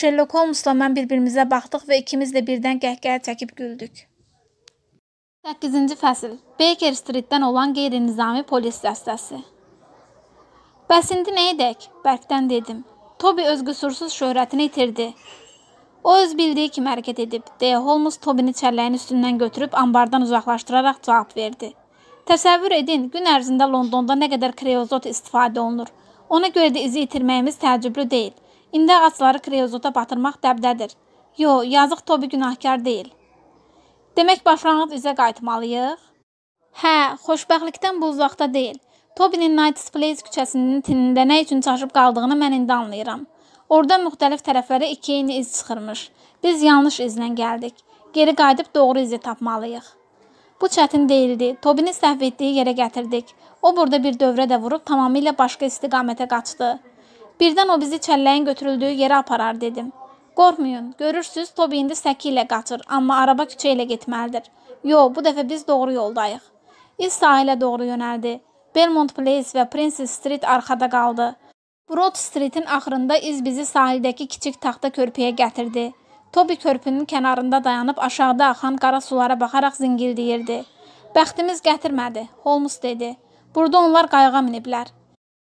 Sherlock Holmesla mən bir-birimizə baxdıq və ikimiz də birdən qəhqəhə çəkib güldük. 8-ci fəsil. Baker Street-dən olan qeyri-nizami polis dəstəsi. Bəs indi nə edək? Bərkdən dedim. Tobi öz qüsursuz şöhrətini itirdi. O öz bildiyi kimi hərəkət edib, deyə Holmes Tobini çəlləyin üstündən götürüb ambardan uzaqlaşdıraraq cavab verdi. Təsəvvür edin, gün ərzində Londonda nə qədər kreozot istifadə olunur. Ona görə də izi itirməyimiz təəccüblü deyil. İndi ağacları kreozota batırmaq dəbdədir. Yo, yazıq Tobi günahkar deyil. Demək başlanğıc izə qayıtmalıyıq? Hə, xoşbəxtlikdən bu uzaqda deyil. Tobinin Knights Place küçəsinin tinində nə üçün çaşıb qaldığını mən indi anlayıram. Orada müxtəlif tərəflərə iki eyni iz çıxırmış. Biz yanlış izlə gəldik. Geri qayıdıb doğru izi tapmalıyıq. Bu çətin deyildi. Tobini səhv etdiyi yerə gətirdik. O burada bir dövrə də vurub tamamilə başqa istiqamətə qaçdı. Birdən o bizi çəlləyin götürüldüyü yerə aparar dedim. Qorxmayın, görürsüz Tobi indi səki ilə qaçır, amma araba küçə ilə getməlidir. Yo, bu dəfə biz doğru yoldayıq. İz sahilə doğru yönəldi. Belmont Place və Princess Street arxada qaldı. Broad Street-in axırında iz bizi sahildəki kiçik taxta körpüyə gətirdi. Tobi körpünün kənarında dayanıb aşağıda axan qara sulara baxaraq zingildəyirdi. Bəxtimiz gətirmədi, Holmes dedi. Burada onlar qayığa miniblər.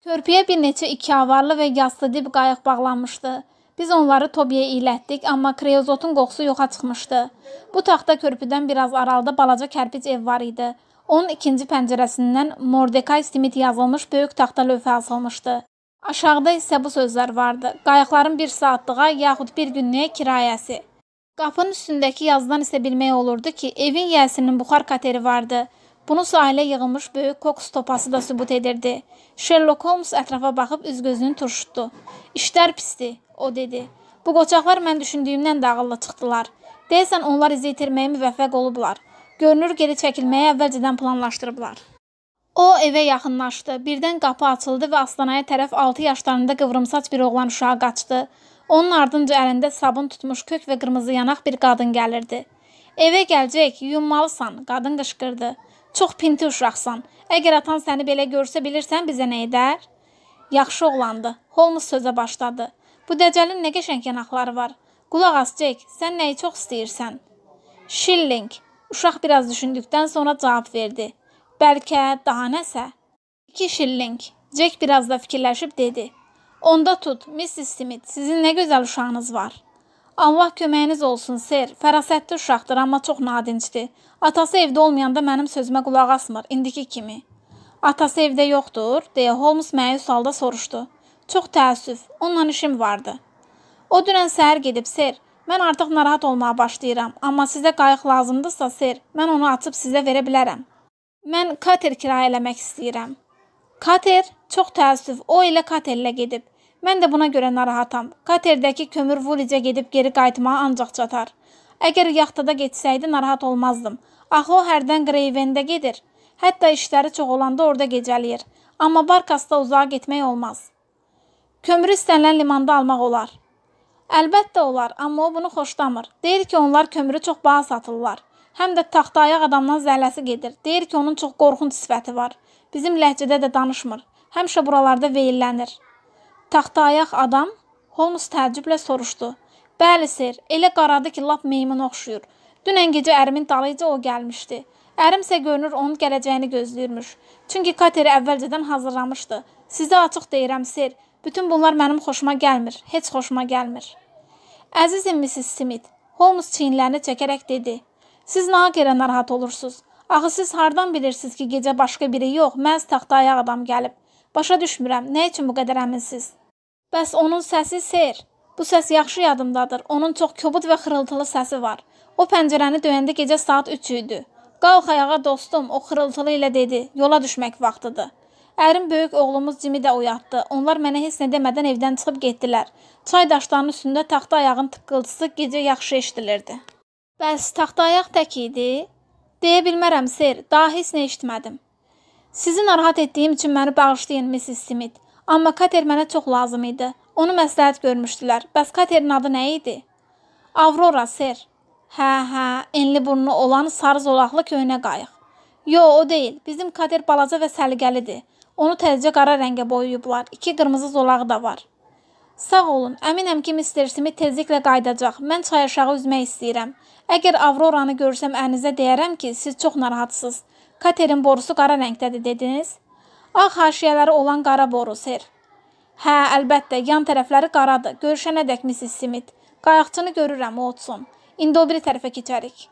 Körpüyə bir neçə iki avarlı və yaslı dib qayıq bağlanmışdı. Biz onları Tobiyə ilətdik, amma kreozotun qoxusu yoxa çıxmışdı. Bu taxta körpüdən biraz aralıda balaca kərpic ev var idi. Onun ikinci pəncərəsindən Mordecai Smith yazılmış böyük taxta lövhə asılmışdı. Aşağıda isə bu sözlər vardı. Qayıqların bir saatlığa yaxud bir günlüyə kirayəsi. Qapının üstündəki yazıdan isə bilmək olurdu ki, evin yəsinin buxar kateri vardı. Bunu sahilə yığılmış böyük koks topası da sübut edirdi. Sherlock Holmes ətrafa baxıb üz-gözünü turşutdu. İşlər pisdi, o dedi. Bu qoçaqlar mən düşündüyümdən də ağıllı çıxdılar. Deyəsən onlar izi itirməyə müvəffəq olublar. Görünür geri çəkilməyi əvvəlcədən planlaşdırıblar. O evə yaxınlaşdı. Birdən qapı açıldı və Aslanaya tərəf 6 yaşlarında qıvrımsaç bir oğlan uşağı qaçdı. Onun ardınca əlində sabun tutmuş kök və qırmızı yanaq bir qadın gəlirdi. Evə gələcək, yuyunmalısan, qadın qışqırdı. Çox pinti uşaqsan. Əgər atan səni belə görsə bilirsən bizə nə edər? Yaxşı oğlandı. Holmes sözə başladı. Bu dəcəlin nə qəşəng yanaqları var. Qulaq as, Jack, sən nəyi çox istəyirsən? Shilling. Uşaq biraz düşündükdən sonra cavab verdi bəlkə daha nəsə. 2 şilling. Cek biraz da fikirləşib dedi. Onda tut, Missis Smith, sizin nə gözəl uşağınız var. Allah köməyiniz olsun, ser. Fərasətli uşaqdır, amma çox nadincdir. Atası evdə olmayanda mənim sözümə qulaq asmır, indiki kimi. Atası evdə yoxdur, deyə Holmes məyus halda soruşdu. Çox təəssüf, onunla işim vardı. O dünən səhər gedib, ser. Mən artıq narahat olmağa başlayıram, amma sizə qayıq lazımdırsa, ser, mən onu açıb sizə verə bilərəm. Mən kater kirayə eləmək istəyirəm. Kater? Çox təəssüf. O elə katerlə gedib. Mən də buna görə narahatam. Katerdəki kömür vulicə gedib geri qayıtmağa ancaq çatar. Əgər yaxtada getsəydi narahat olmazdım. Axı o hərdən Greyvendə gedir. Hətta işləri çox olanda orada gecələyir. Amma Barkasda uzağa getmək olmaz. Kömürü istənilən limanda almaq olar. Əlbəttə olar, amma o bunu xoşlamır. Deyir ki, onlar kömürü çox baha satırlar. Həm də taxtayaq adamdan zəhləsi gedir. Deyir ki, onun çox qorxunc sifəti var. Bizim ləhcədə də danışmır. Həmişə buralarda veyillənir. Taxtayaq adam Holmes təəccüblə soruşdu. Bəli, ser, elə qaradı ki, lap meymuna oxşuyur. Dünən gecə ərimin dalıyca o gəlmişdi. Ərim isə görünür onun gələcəyini gözləyirmiş. Çünki kateri əvvəlcədən hazırlamışdı. Sizə açıq deyirəm, ser, bütün bunlar mənim xoşuma gəlmir, heç xoşuma gəlmir. Əzizim Missis Smith, Holmes çiyinlərini çəkərək dedi. Siz nağa görə narahat olursunuz? Axı siz hardan bilirsiniz ki, gecə başqa biri yox, məhz taxta ayaq adam gəlib? Başa düşmürəm, nə üçün bu qədər əminsiz? Bəs onun səsi seyr. Bu səs yaxşı yadımdadır. Onun çox kobud və xırıltılı səsi var. O pəncərəni döyəndə gecə saat 3 idi. Qalx ayağa dostum, o xırıltılı ilə dedi. Yola düşmək vaxtıdır. Ərim böyük oğlumuz Cimi də oyatdı. Onlar mənə heç nə demədən evdən çıxıb getdilər. Çay daşlarının üstündə taxta ayağın tıqqıltısı gecə yaxşı eşidilirdi. Bəs taxtayaq tək idi? Deyə bilmərəm, ser, daha heç nə eşitmədim. Sizi narahat etdiyim üçün məni bağışlayın, Missis Smith. Amma kater mənə çox lazım idi. Onu məsləhət görmüşdülər. Bəs katerin adı nə idi? Aurora, ser. Hə, hə, enli burnu olan sarı zolaqlı köhnə qayıq. Yo, o deyil. Bizim kater balaca və səliqəlidir. Onu təzəcə qara rəngə boyayıblar. İki qırmızı zolağı da var. Sağ olun. Əminəm ki, Mr. Smith tezliklə qayıdacaq. Mən çay aşağı üzmək istəyirəm. Əgər Avroranı görsəm, ərinizə deyərəm ki, siz çox narahatsınız. Katerin borusu qara rəngdədir dediniz. Ağ haşiyələri olan qara boru, ser. Hə, əlbəttə, yan tərəfləri qaradır. Görüşənə dək Mrs. Smith. Qayaqçını görürəm, o otsun. İndi o biri tərəfə keçərik.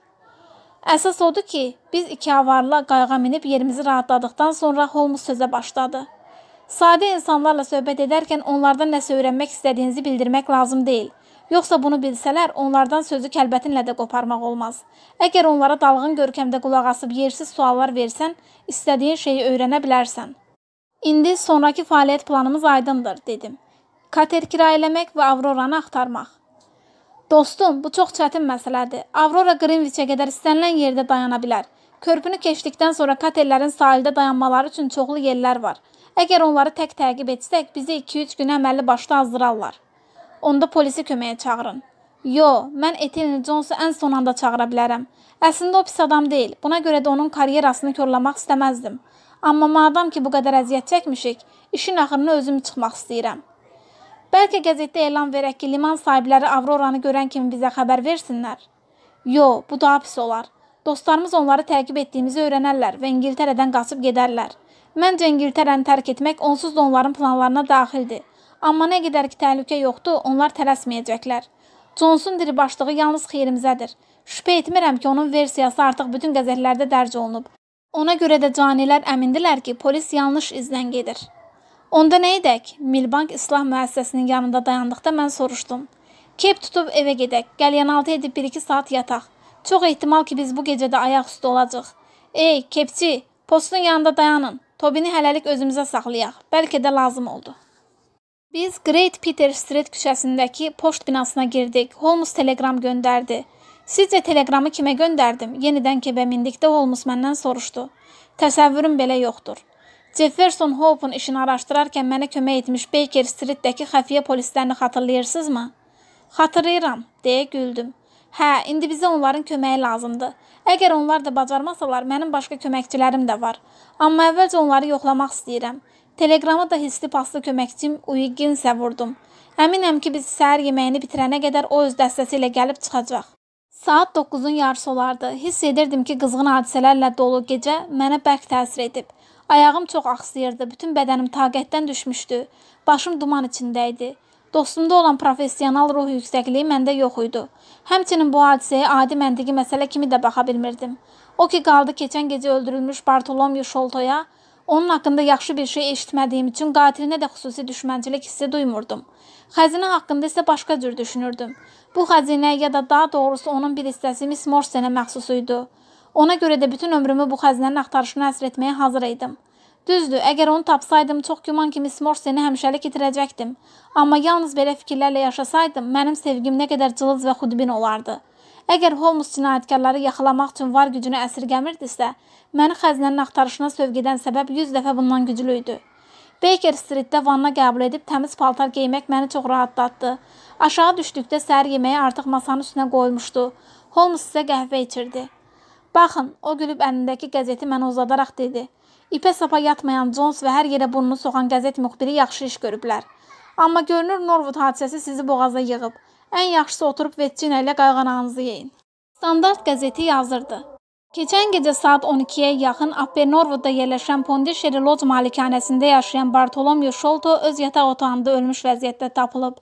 Əsas odur ki, biz iki avarla qayığa minib yerimizi rahatladıqdan sonra Holmes sözə başladı. Sadə insanlarla söhbət edərkən onlardan nəsə öyrənmək istədiyinizi bildirmək lazım deyil. Yoxsa bunu bilsələr, onlardan sözü kəlbətinlə də qoparmaq olmaz. Əgər onlara dalğın görkəmdə qulaq asıb yersiz suallar versən, istədiyin şeyi öyrənə bilərsən. İndi sonrakı fəaliyyət planımız aydındır, dedim. Kater kirayələmək və Avroranı axtarmaq. Dostum, bu çox çətin məsələdir. Avrora Greenwichə qədər istənilən yerdə dayana bilər. Körpünü keçdikdən sonra katerlərin sahildə dayanmaları üçün çoxlu yerlər var. Əgər onları tək təqib etsək, bizi 2-3 gün əməlli başda azdırarlar. Onda polisi köməyə çağırın. Yo, mən Etienne Jonesu ən son anda çağıra bilərəm. Əslində o pis adam deyil. Buna görə də onun karyerasını körləmək istəməzdim. Amma madam ki, bu qədər əziyyət çəkmişik, işin axırına özüm çıxmaq istəyirəm. Bəlkə qəzetdə elan verək ki, liman sahibləri Avroranı görən kimi bizə xəbər versinlər. Yo, bu daha pis olar. Dostlarımız onları təqib etdiyimizi öyrənərlər və İngiltərədən qaçıb gedərlər. Məncə İngiltərəni tərk etmək onsuz da onların planlarına daxildir. Amma nə qədər ki təhlükə yoxdur, onlar tələsməyəcəklər. Johnson diribaşlığı yalnız xeyrimizədir. Şübhə etmirəm ki, onun versiyası artıq bütün qəzetlərdə dərc olunub. Ona görə də canilər əmindilər ki, polis yanlış izdən gedir. Onda nə edək? Milbank İslah müəssisəsinin yanında dayandıqda mən soruşdum. Kep tutub evə gedək, qəlyanaltı edib 1-2 saat yataq. Çox ehtimal ki, biz bu gecədə ayaq üstü olacaq. Ey, kepçi, postun yanında dayanın. Tobini hələlik özümüzə saxlayaq. Bəlkə də lazım oldu. Biz Great Peter Street küçəsindəki poçt binasına girdik. Holmes teleqram göndərdi. Sizcə teleqramı kimə göndərdim? Yenidən kebə mindikdə Holmes məndən soruşdu. Təsəvvürüm belə yoxdur. Jefferson Hope-un işini araşdırarkən mənə kömək etmiş Baker Street-dəki xəfiyyə polislərini xatırlayırsınızmı? Xatırlayıram, deyə güldüm. Hə, indi bizə onların köməyi lazımdır. Əgər onlar da bacarmasalar, mənim başqa köməkçilərim də var. Amma əvvəlcə onları yoxlamaq istəyirəm. Teleqramı da hisli paslı köməkçim Uigginsə vurdum. Əminəm ki, biz səhər yeməyini bitirənə qədər o öz dəstəsi ilə gəlib çıxacaq. Saat 9-un yarısı olardı. Hiss edirdim ki, qızğın hadisələrlə dolu gecə mənə bərk təsir edib. Ayağım çox axsıyırdı, bütün bədənim taqətdən düşmüşdü. Başım duman içində idi. Dostumda olan professional ruh yüksəkliyi məndə yox idi. Həmçinin bu hadisəyə adi məntiqi məsələ kimi də baxa bilmirdim. O ki qaldı keçən gecə öldürülmüş Bartolomeu Şoltoya, onun haqqında yaxşı bir şey eşitmədiyim üçün qatilinə də xüsusi düşmənçilik hissi duymurdum. Xəzinə haqqında isə başqa cür düşünürdüm. Bu xəzinə ya da daha doğrusu onun bir hissəsi Miss Morsenə məxsus idi. Ona görə də bütün ömrümü bu xəzinənin axtarışına həsr etməyə hazır idim. Düzdür, əgər onu tapsaydım, çox güman ki, Miss Morseni həmişəlik itirəcəkdim. Amma yalnız belə fikirlərlə yaşasaydım, mənim sevgim nə qədər cılız və xudbin olardı. Əgər Holmes cinayətkarları yaxalamaq üçün var gücünü əsirgəmirdisə, məni xəzinənin axtarışına sövq edən səbəb 100 dəfə bundan güclü idi. Baker Street-də vanna qəbul edib təmiz paltar geymək məni çox rahatlatdı. Aşağı düşdükdə səhər yeməyi artıq masanın üstünə qoymuşdu. Holmes isə qəhvə içirdi. Baxın, o gülüb əlindəki qəzeti mənə uzadaraq dedi: İpə sapa yatmayan Jones və hər yerə burnunu soxan qəzet müxbiri yaxşı iş görüblər. Amma görünür Norwood hadisəsi sizi boğaza yığıb. Ən yaxşısı oturub vetçinə ilə qayğanağınızı yeyin. Standart qəzeti yazırdı. Keçən gecə saat 12-yə yaxın Upper Norwoodda yerləşən Pondişeri Lodge malikanəsində yaşayan Bartolomeo Sholto öz yataq otağında ölmüş vəziyyətdə tapılıb.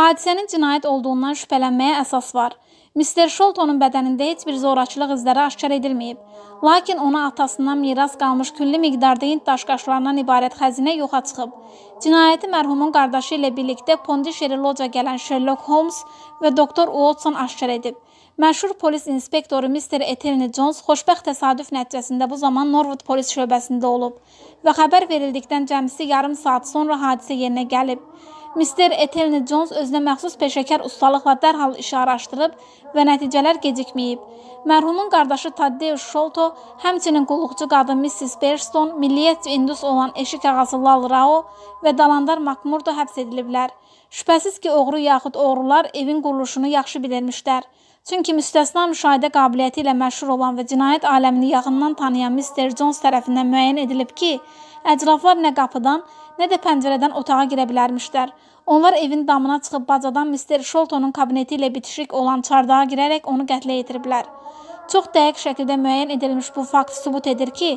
Hadisənin cinayət olduğundan şübhələnməyə əsas var. Mister Sholtonun bədənində heç bir zorakılıq izləri aşkar edilməyib. Lakin ona atasından miras qalmış külli miqdarda hind daşqaşlarından ibarət xəzinə yoxa çıxıb. Cinayəti mərhumun qardaşı ilə birlikdə Pondişeri loca gələn Sherlock Holmes və doktor Watson aşkar edib. Məşhur polis inspektoru Mr. Ethelny Jones xoşbəxt təsadüf nəticəsində bu zaman Norwood polis şöbəsində olub və xəbər verildikdən cəmisi yarım saat sonra hadisə yerinə gəlib. Mister Etelni Jones özünə məxsus peşəkar ustalıqla dərhal işi araşdırıb və nəticələr gecikməyib. Mərhumun qardaşı Tadeusz Şolto, həmçinin qulluqçu qadın Mrs. Berston, milliyyət indus olan eşik ağası Lal Rao və dalandar Makmurdo həbs ediliblər. Şübhəsiz ki, oğru yaxud oğrular evin quruluşunu yaxşı bilirmişlər. Çünki müstəsna müşahidə qabiliyyəti ilə məşhur olan və cinayət aləmini yaxından tanıyan Mr. Jones tərəfindən müəyyən edilib ki, əclaflar nə qapıdan, nə də pəncərədən otağa girə bilərmişdilər. Onlar evin damına çıxıb bacadan Mister Sholtonun kabineti ilə bitişik olan çardağa girərək onu qətlə yetiriblər. Çox dəqiq şəkildə müəyyən edilmiş bu fakt sübut edir ki,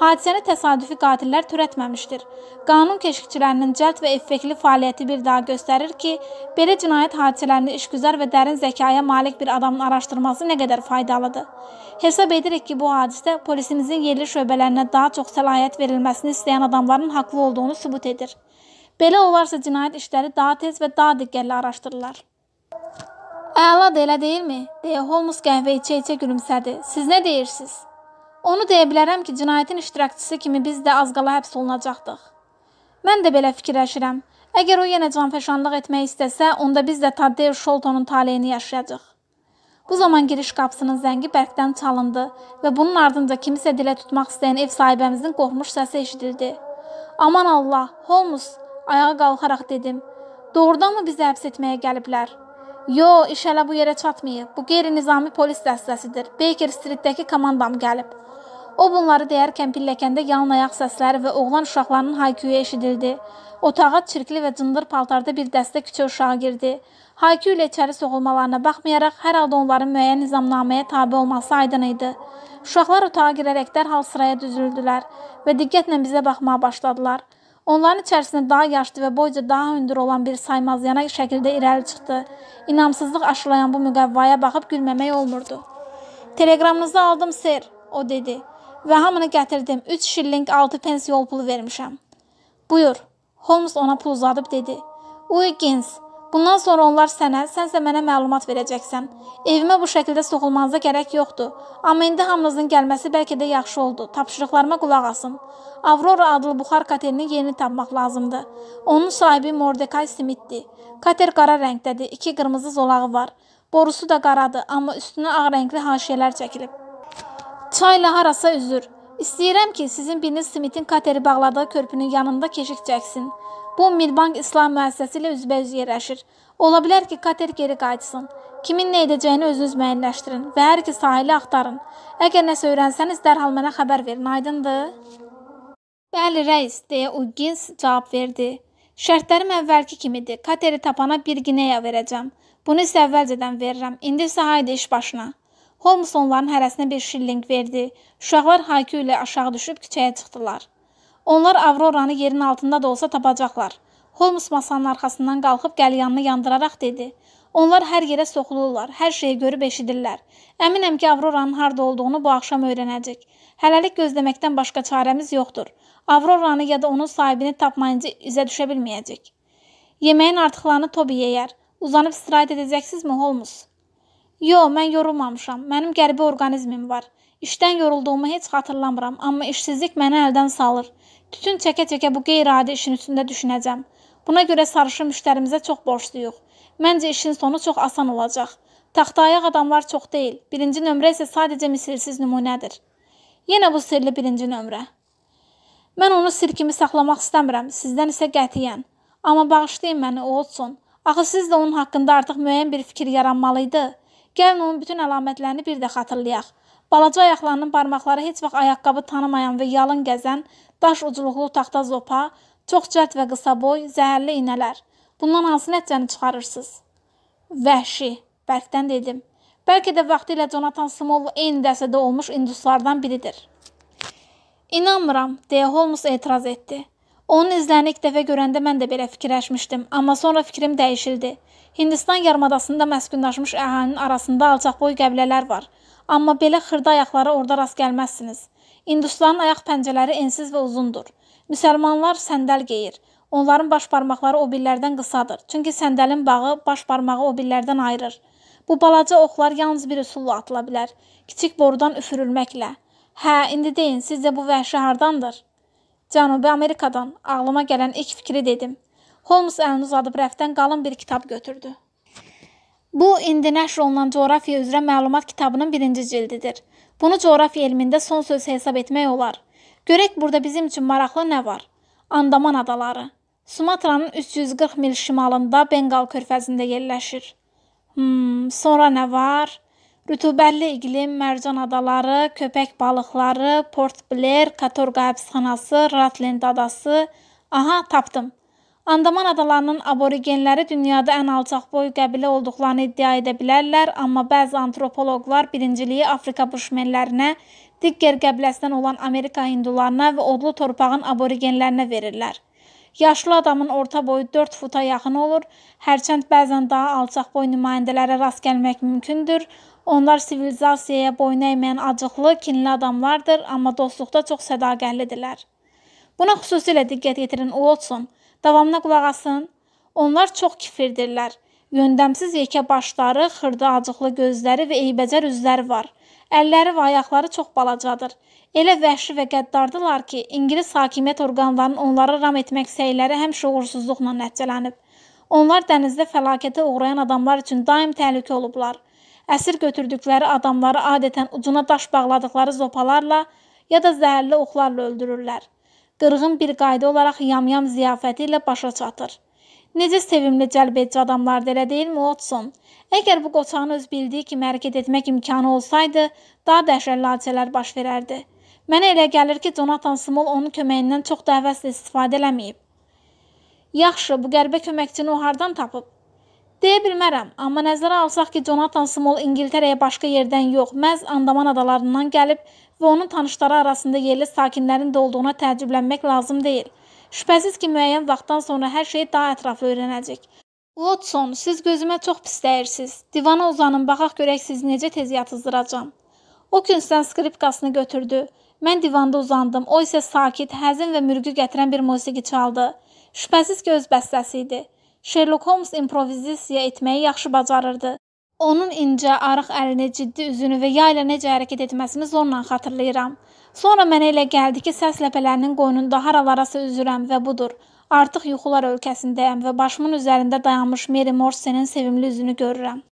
hadisəni təsadüfi qatillər törətməmişdir. Qanun keşikçilərinin cəld və effektiv fəaliyyəti bir daha göstərir ki, belə cinayət hadisələrini işgüzar və dərin zəkaya malik bir adamın araşdırması nə qədər faydalıdır. Hesab edirik ki, bu hadisə polisimizin yerli şöbələrinə daha çox səlahiyyət verilməsini istəyən adamların haqlı olduğunu sübut edir. Belə olarsa cinayət işləri daha tez və daha diqqətli araşdırılır. Əladır, elə deyilmi? deyə Holmes qəhvə içə-içə gülümsədi. Siz nə deyirsiz? Onu deyə bilərəm ki, cinayətin iştirakçısı kimi biz də az qala həbs olunacaqdıq. Mən də belə fikirləşirəm. Əgər o yenə canfəşanlıq etmək istəsə, onda biz də Taddeo Şoltonun taleyini yaşayacağıq. Bu zaman giriş qapısının zəngi bərkdən çalındı və bunun ardınca kimisə dilə tutmaq istəyən ev sahibəmizin qorxmuş səsi eşidildi. Aman Allah, Holmes, ayağa qalxaraq dedim. Doğrudanmı bizi həbs etməyə gəliblər? Yo, iş hələ bu yerə çatmayıb. Bu qeyri-nizami polis dəstəsidir. Baker Streetdəki komandam gəlib. O bunları deyərkən pilləkəndə yan ayaq səsləri və oğlan uşaqlarının hayküyü eşidildi. Otağa çirkli və cındır paltarda bir dəstə küçə uşağı girdi. Haykü ilə içəri soğulmalarına baxmayaraq, hər halda onların müəyyən nizamnaməyə tabi olması aydın idi. Uşaqlar otağa girərək dərhal sıraya düzüldülər və diqqətlə bizə baxmağa başladılar. Onların içərisində daha yaşlı və boyca daha hündür olan bir saymazlana şəkildə irəli çıxdı. İnamsızlıq aşılayan bu müqəvvaya baxıb gülməmək olmurdu. Telegramınızı aldım, ser, o dedi. Və hamını gətirdim. 3 şilling 6 pens yol pulu vermişəm. Buyur. Holmes ona pul uzadıb dedi. Uigins, Bundan sonra onlar sənə, sənsə mənə məlumat verəcəksən. Evimə bu şəkildə soğulmanıza gərək yoxdur. Amma indi hamınızın gəlməsi bəlkə də yaxşı oldu. Tapşırıqlarıma qulaq asın. Aurora adlı buxar katerini yeni tapmaq lazımdır. Onun sahibi Mordecai Smithdir. Kater qara rəngdədir. İki qırmızı zolağı var. Borusu da qaradır, amma üstünə ağ rəngli haşiyələr çəkilib. Çayla harasa üzür. İstəyirəm ki, sizin biriniz Smithin kateri bağladığı körpünün yanında keşik çəksin. Bu Milbank İslam müəssisəsi ilə üzbəüz yerləşir. Ola bilər ki, kater geri qayıtsın. Kimin nə edəcəyini özünüz müəyyənləşdirin və hər iki sahili axtarın. Əgər nəsə öyrənsəniz, dərhal mənə xəbər verin, aydındır? Bəli, rəis, deyə Uggins cavab verdi. Şərtlərim əvvəlki kimidir. Kateri tapana bir qineya verəcəm. Bunu isə əvvəlcədən verirəm. İndi isə haydi iş başına. Holmes onların hərəsinə bir şilling verdi. Uşaqlar haykü ilə aşağı düşüb küçəyə çıxdılar. Onlar Avroranı yerin altında da olsa tapacaqlar. Holmes masanın arxasından qalxıb qəlyanını yandıraraq dedi. Onlar hər yerə soxulurlar, hər şeyi görüb eşidirlər. Əminəm ki, Avroranın harda olduğunu bu axşam öyrənəcək. Hələlik gözləməkdən başqa çarəmiz yoxdur. Avroranı ya da onun sahibini tapmayınca üzə düşə bilməyəcək. Yeməyin artıqlarını Tobi yeyər. Uzanıb istirahət edəcəksizmi Holmes? Yo, mən yorulmamışam. Mənim qəribə orqanizmim var. İşdən yorulduğumu heç xatırlamıram, amma işsizlik məni əldən salır. Tütün çəkə-çəkə bu qeyri-adi işin üstündə düşünəcəm. Buna görə sarışın müştərimizə çox borcluyuq. Məncə işin sonu çox asan olacaq. Taxtayaq adamlar çox deyil. Birinci nömrə isə sadəcə misilsiz nümunədir. Yenə bu sirli birinci nömrə. Mən onu sir kimi saxlamaq istəmirəm, sizdən isə qətiyyən. Amma bağışlayın məni, Oğuzsun. Axı siz də onun haqqında artıq müəyyən bir fikir yaranmalı idi. Gəlin onun bütün əlamətlərini bir də xatırlayaq. Balaca ayaqlarının barmaqları heç vaxt ayaqqabı tanımayan və yalın gəzən, daş ucluqlu taxta zopa, çox cəld və qısa boy zəhərli iynələr. Bundan hansı nəticəni çıxarırsınız? Vəhşi, bərkdən dedim. Bəlkə də vaxtilə Jonathan Small eyni dəsədə olmuş induslardan biridir. İnanmıram, deyə Holmes etiraz etdi. Onun izlərini ilk dəfə görəndə mən də belə fikirləşmişdim, amma sonra fikrim dəyişildi. Hindistan yarımadasında məskunlaşmış əhalinin arasında alçaqboy qəbilələr var, amma belə xırda ayaqlara orada rast gəlməzsiniz. Hindusların ayaq pəncələri ensiz və uzundur. Müsəlmanlar səndəl geyir. Onların baş barmaqları o birlərdən qısadır. Çünki səndəlin bağı baş barmağı o birlərdən ayırır. Bu balaca oxlar yalnız bir üsulla atıla bilər. Kiçik borudan üfürülməklə. Hə, indi deyin, sizcə bu vəhşi hardandır? Cənubi Amerikadan ağlıma gələn ilk fikri dedim. Holmes əlini uzadıb rəfdən qalın bir kitab götürdü. Bu indi nəşr olunan coğrafiya üzrə məlumat kitabının birinci cildidir. Bunu coğrafiya elmində son söz hesab etmək olar. Görək burada bizim üçün maraqlı nə var? Andaman adaları. Sumatranın 340 mil şimalında Benqal körfəzində yerləşir. Hmm, sonra nə var? Rütubətli iqlim, mərcan adaları, köpək balıqları, Port Blair, Katorqa həbsxanası, Ratland adası. Aha, tapdım. Andaman adalarının aborigenləri dünyada ən alçaq boy qəbilə olduqlarını iddia edə bilərlər, amma bəzi antropoloqlar birinciliyi Afrika buşmenlərinə, Digger qəbiləsindən olan Amerika hindularına və odlu torpağın aborigenlərinə verirlər. Yaşlı adamın orta boyu 4 futa yaxın olur, hərçənd bəzən daha alçaq boy nümayəndələrə rast gəlmək mümkündür. Onlar sivilizasiyaya boyun əyməyən acıqlı, kinli adamlardır, amma dostluqda çox sədaqətlidirlər. Buna xüsusilə diqqət yetirin Watson davamına qulaq asın. Onlar çox kifirdirlər. Yöndəmsiz yekə başları, xırda acıqlı gözləri və eybəcər üzləri var. Əlləri və ayaqları çox balacadır. Elə vəhşi və qəddardılar ki, İngilis hakimiyyət orqanlarının onları ram etmək səyləri həmişə uğursuzluqla nəticələnib. Onlar dənizdə fəlakətə uğrayan adamlar üçün daim təhlükə olublar. Əsir götürdükləri adamları adətən ucuna daş bağladıkları zopalarla ya da zəhərli oxlarla öldürürlər qırğın bir qayda olaraq yamyam ziyafəti ilə başa çatır. Necə sevimli cəlbedici adamlardır, elə deyilmi, Watson? Əgər bu qoçağın öz bildiyi kimi hərəkət etmək imkanı olsaydı, daha dəhşətli hadisələr baş verərdi. Mənə elə gəlir ki, Jonathan Small onun köməyindən çox da həvəslə istifadə eləməyib. Yaxşı, bu qəribə köməkçini o hardan tapıb? Deyə bilmərəm, amma nəzərə alsaq ki, Jonathan Small İngiltərəyə başqa yerdən yox, məhz Andaman adalarından gəlib və onun tanışları arasında yerli sakinlərin də olduğuna təəccüblənmək lazım deyil. Şübhəsiz ki, müəyyən vaxtdan sonra hər şeyi daha ətraflı öyrənəcək. Watson, siz gözümə çox pis dəyirsiz. Divana uzanın, baxaq görək sizi necə tez yatızdıracağam. O künsdən skripkasını götürdü. Mən divanda uzandım. O isə sakit, həzin və mürgü gətirən bir musiqi çaldı. Şübhəsiz ki, öz bəstəsi idi. Sherlock Holmes improvizasiya etməyi yaxşı bacarırdı. Onun incə, arıq əlini, ciddi üzünü və yayla necə hərəkət etməsini zorla xatırlayıram. Sonra mənə elə gəldi ki, səs ləpələrinin qoynunda haralarasa üzürəm və budur. Artıq yuxular ölkəsindəyəm və başımın üzərində dayanmış Meri Morsenin sevimli üzünü görürəm.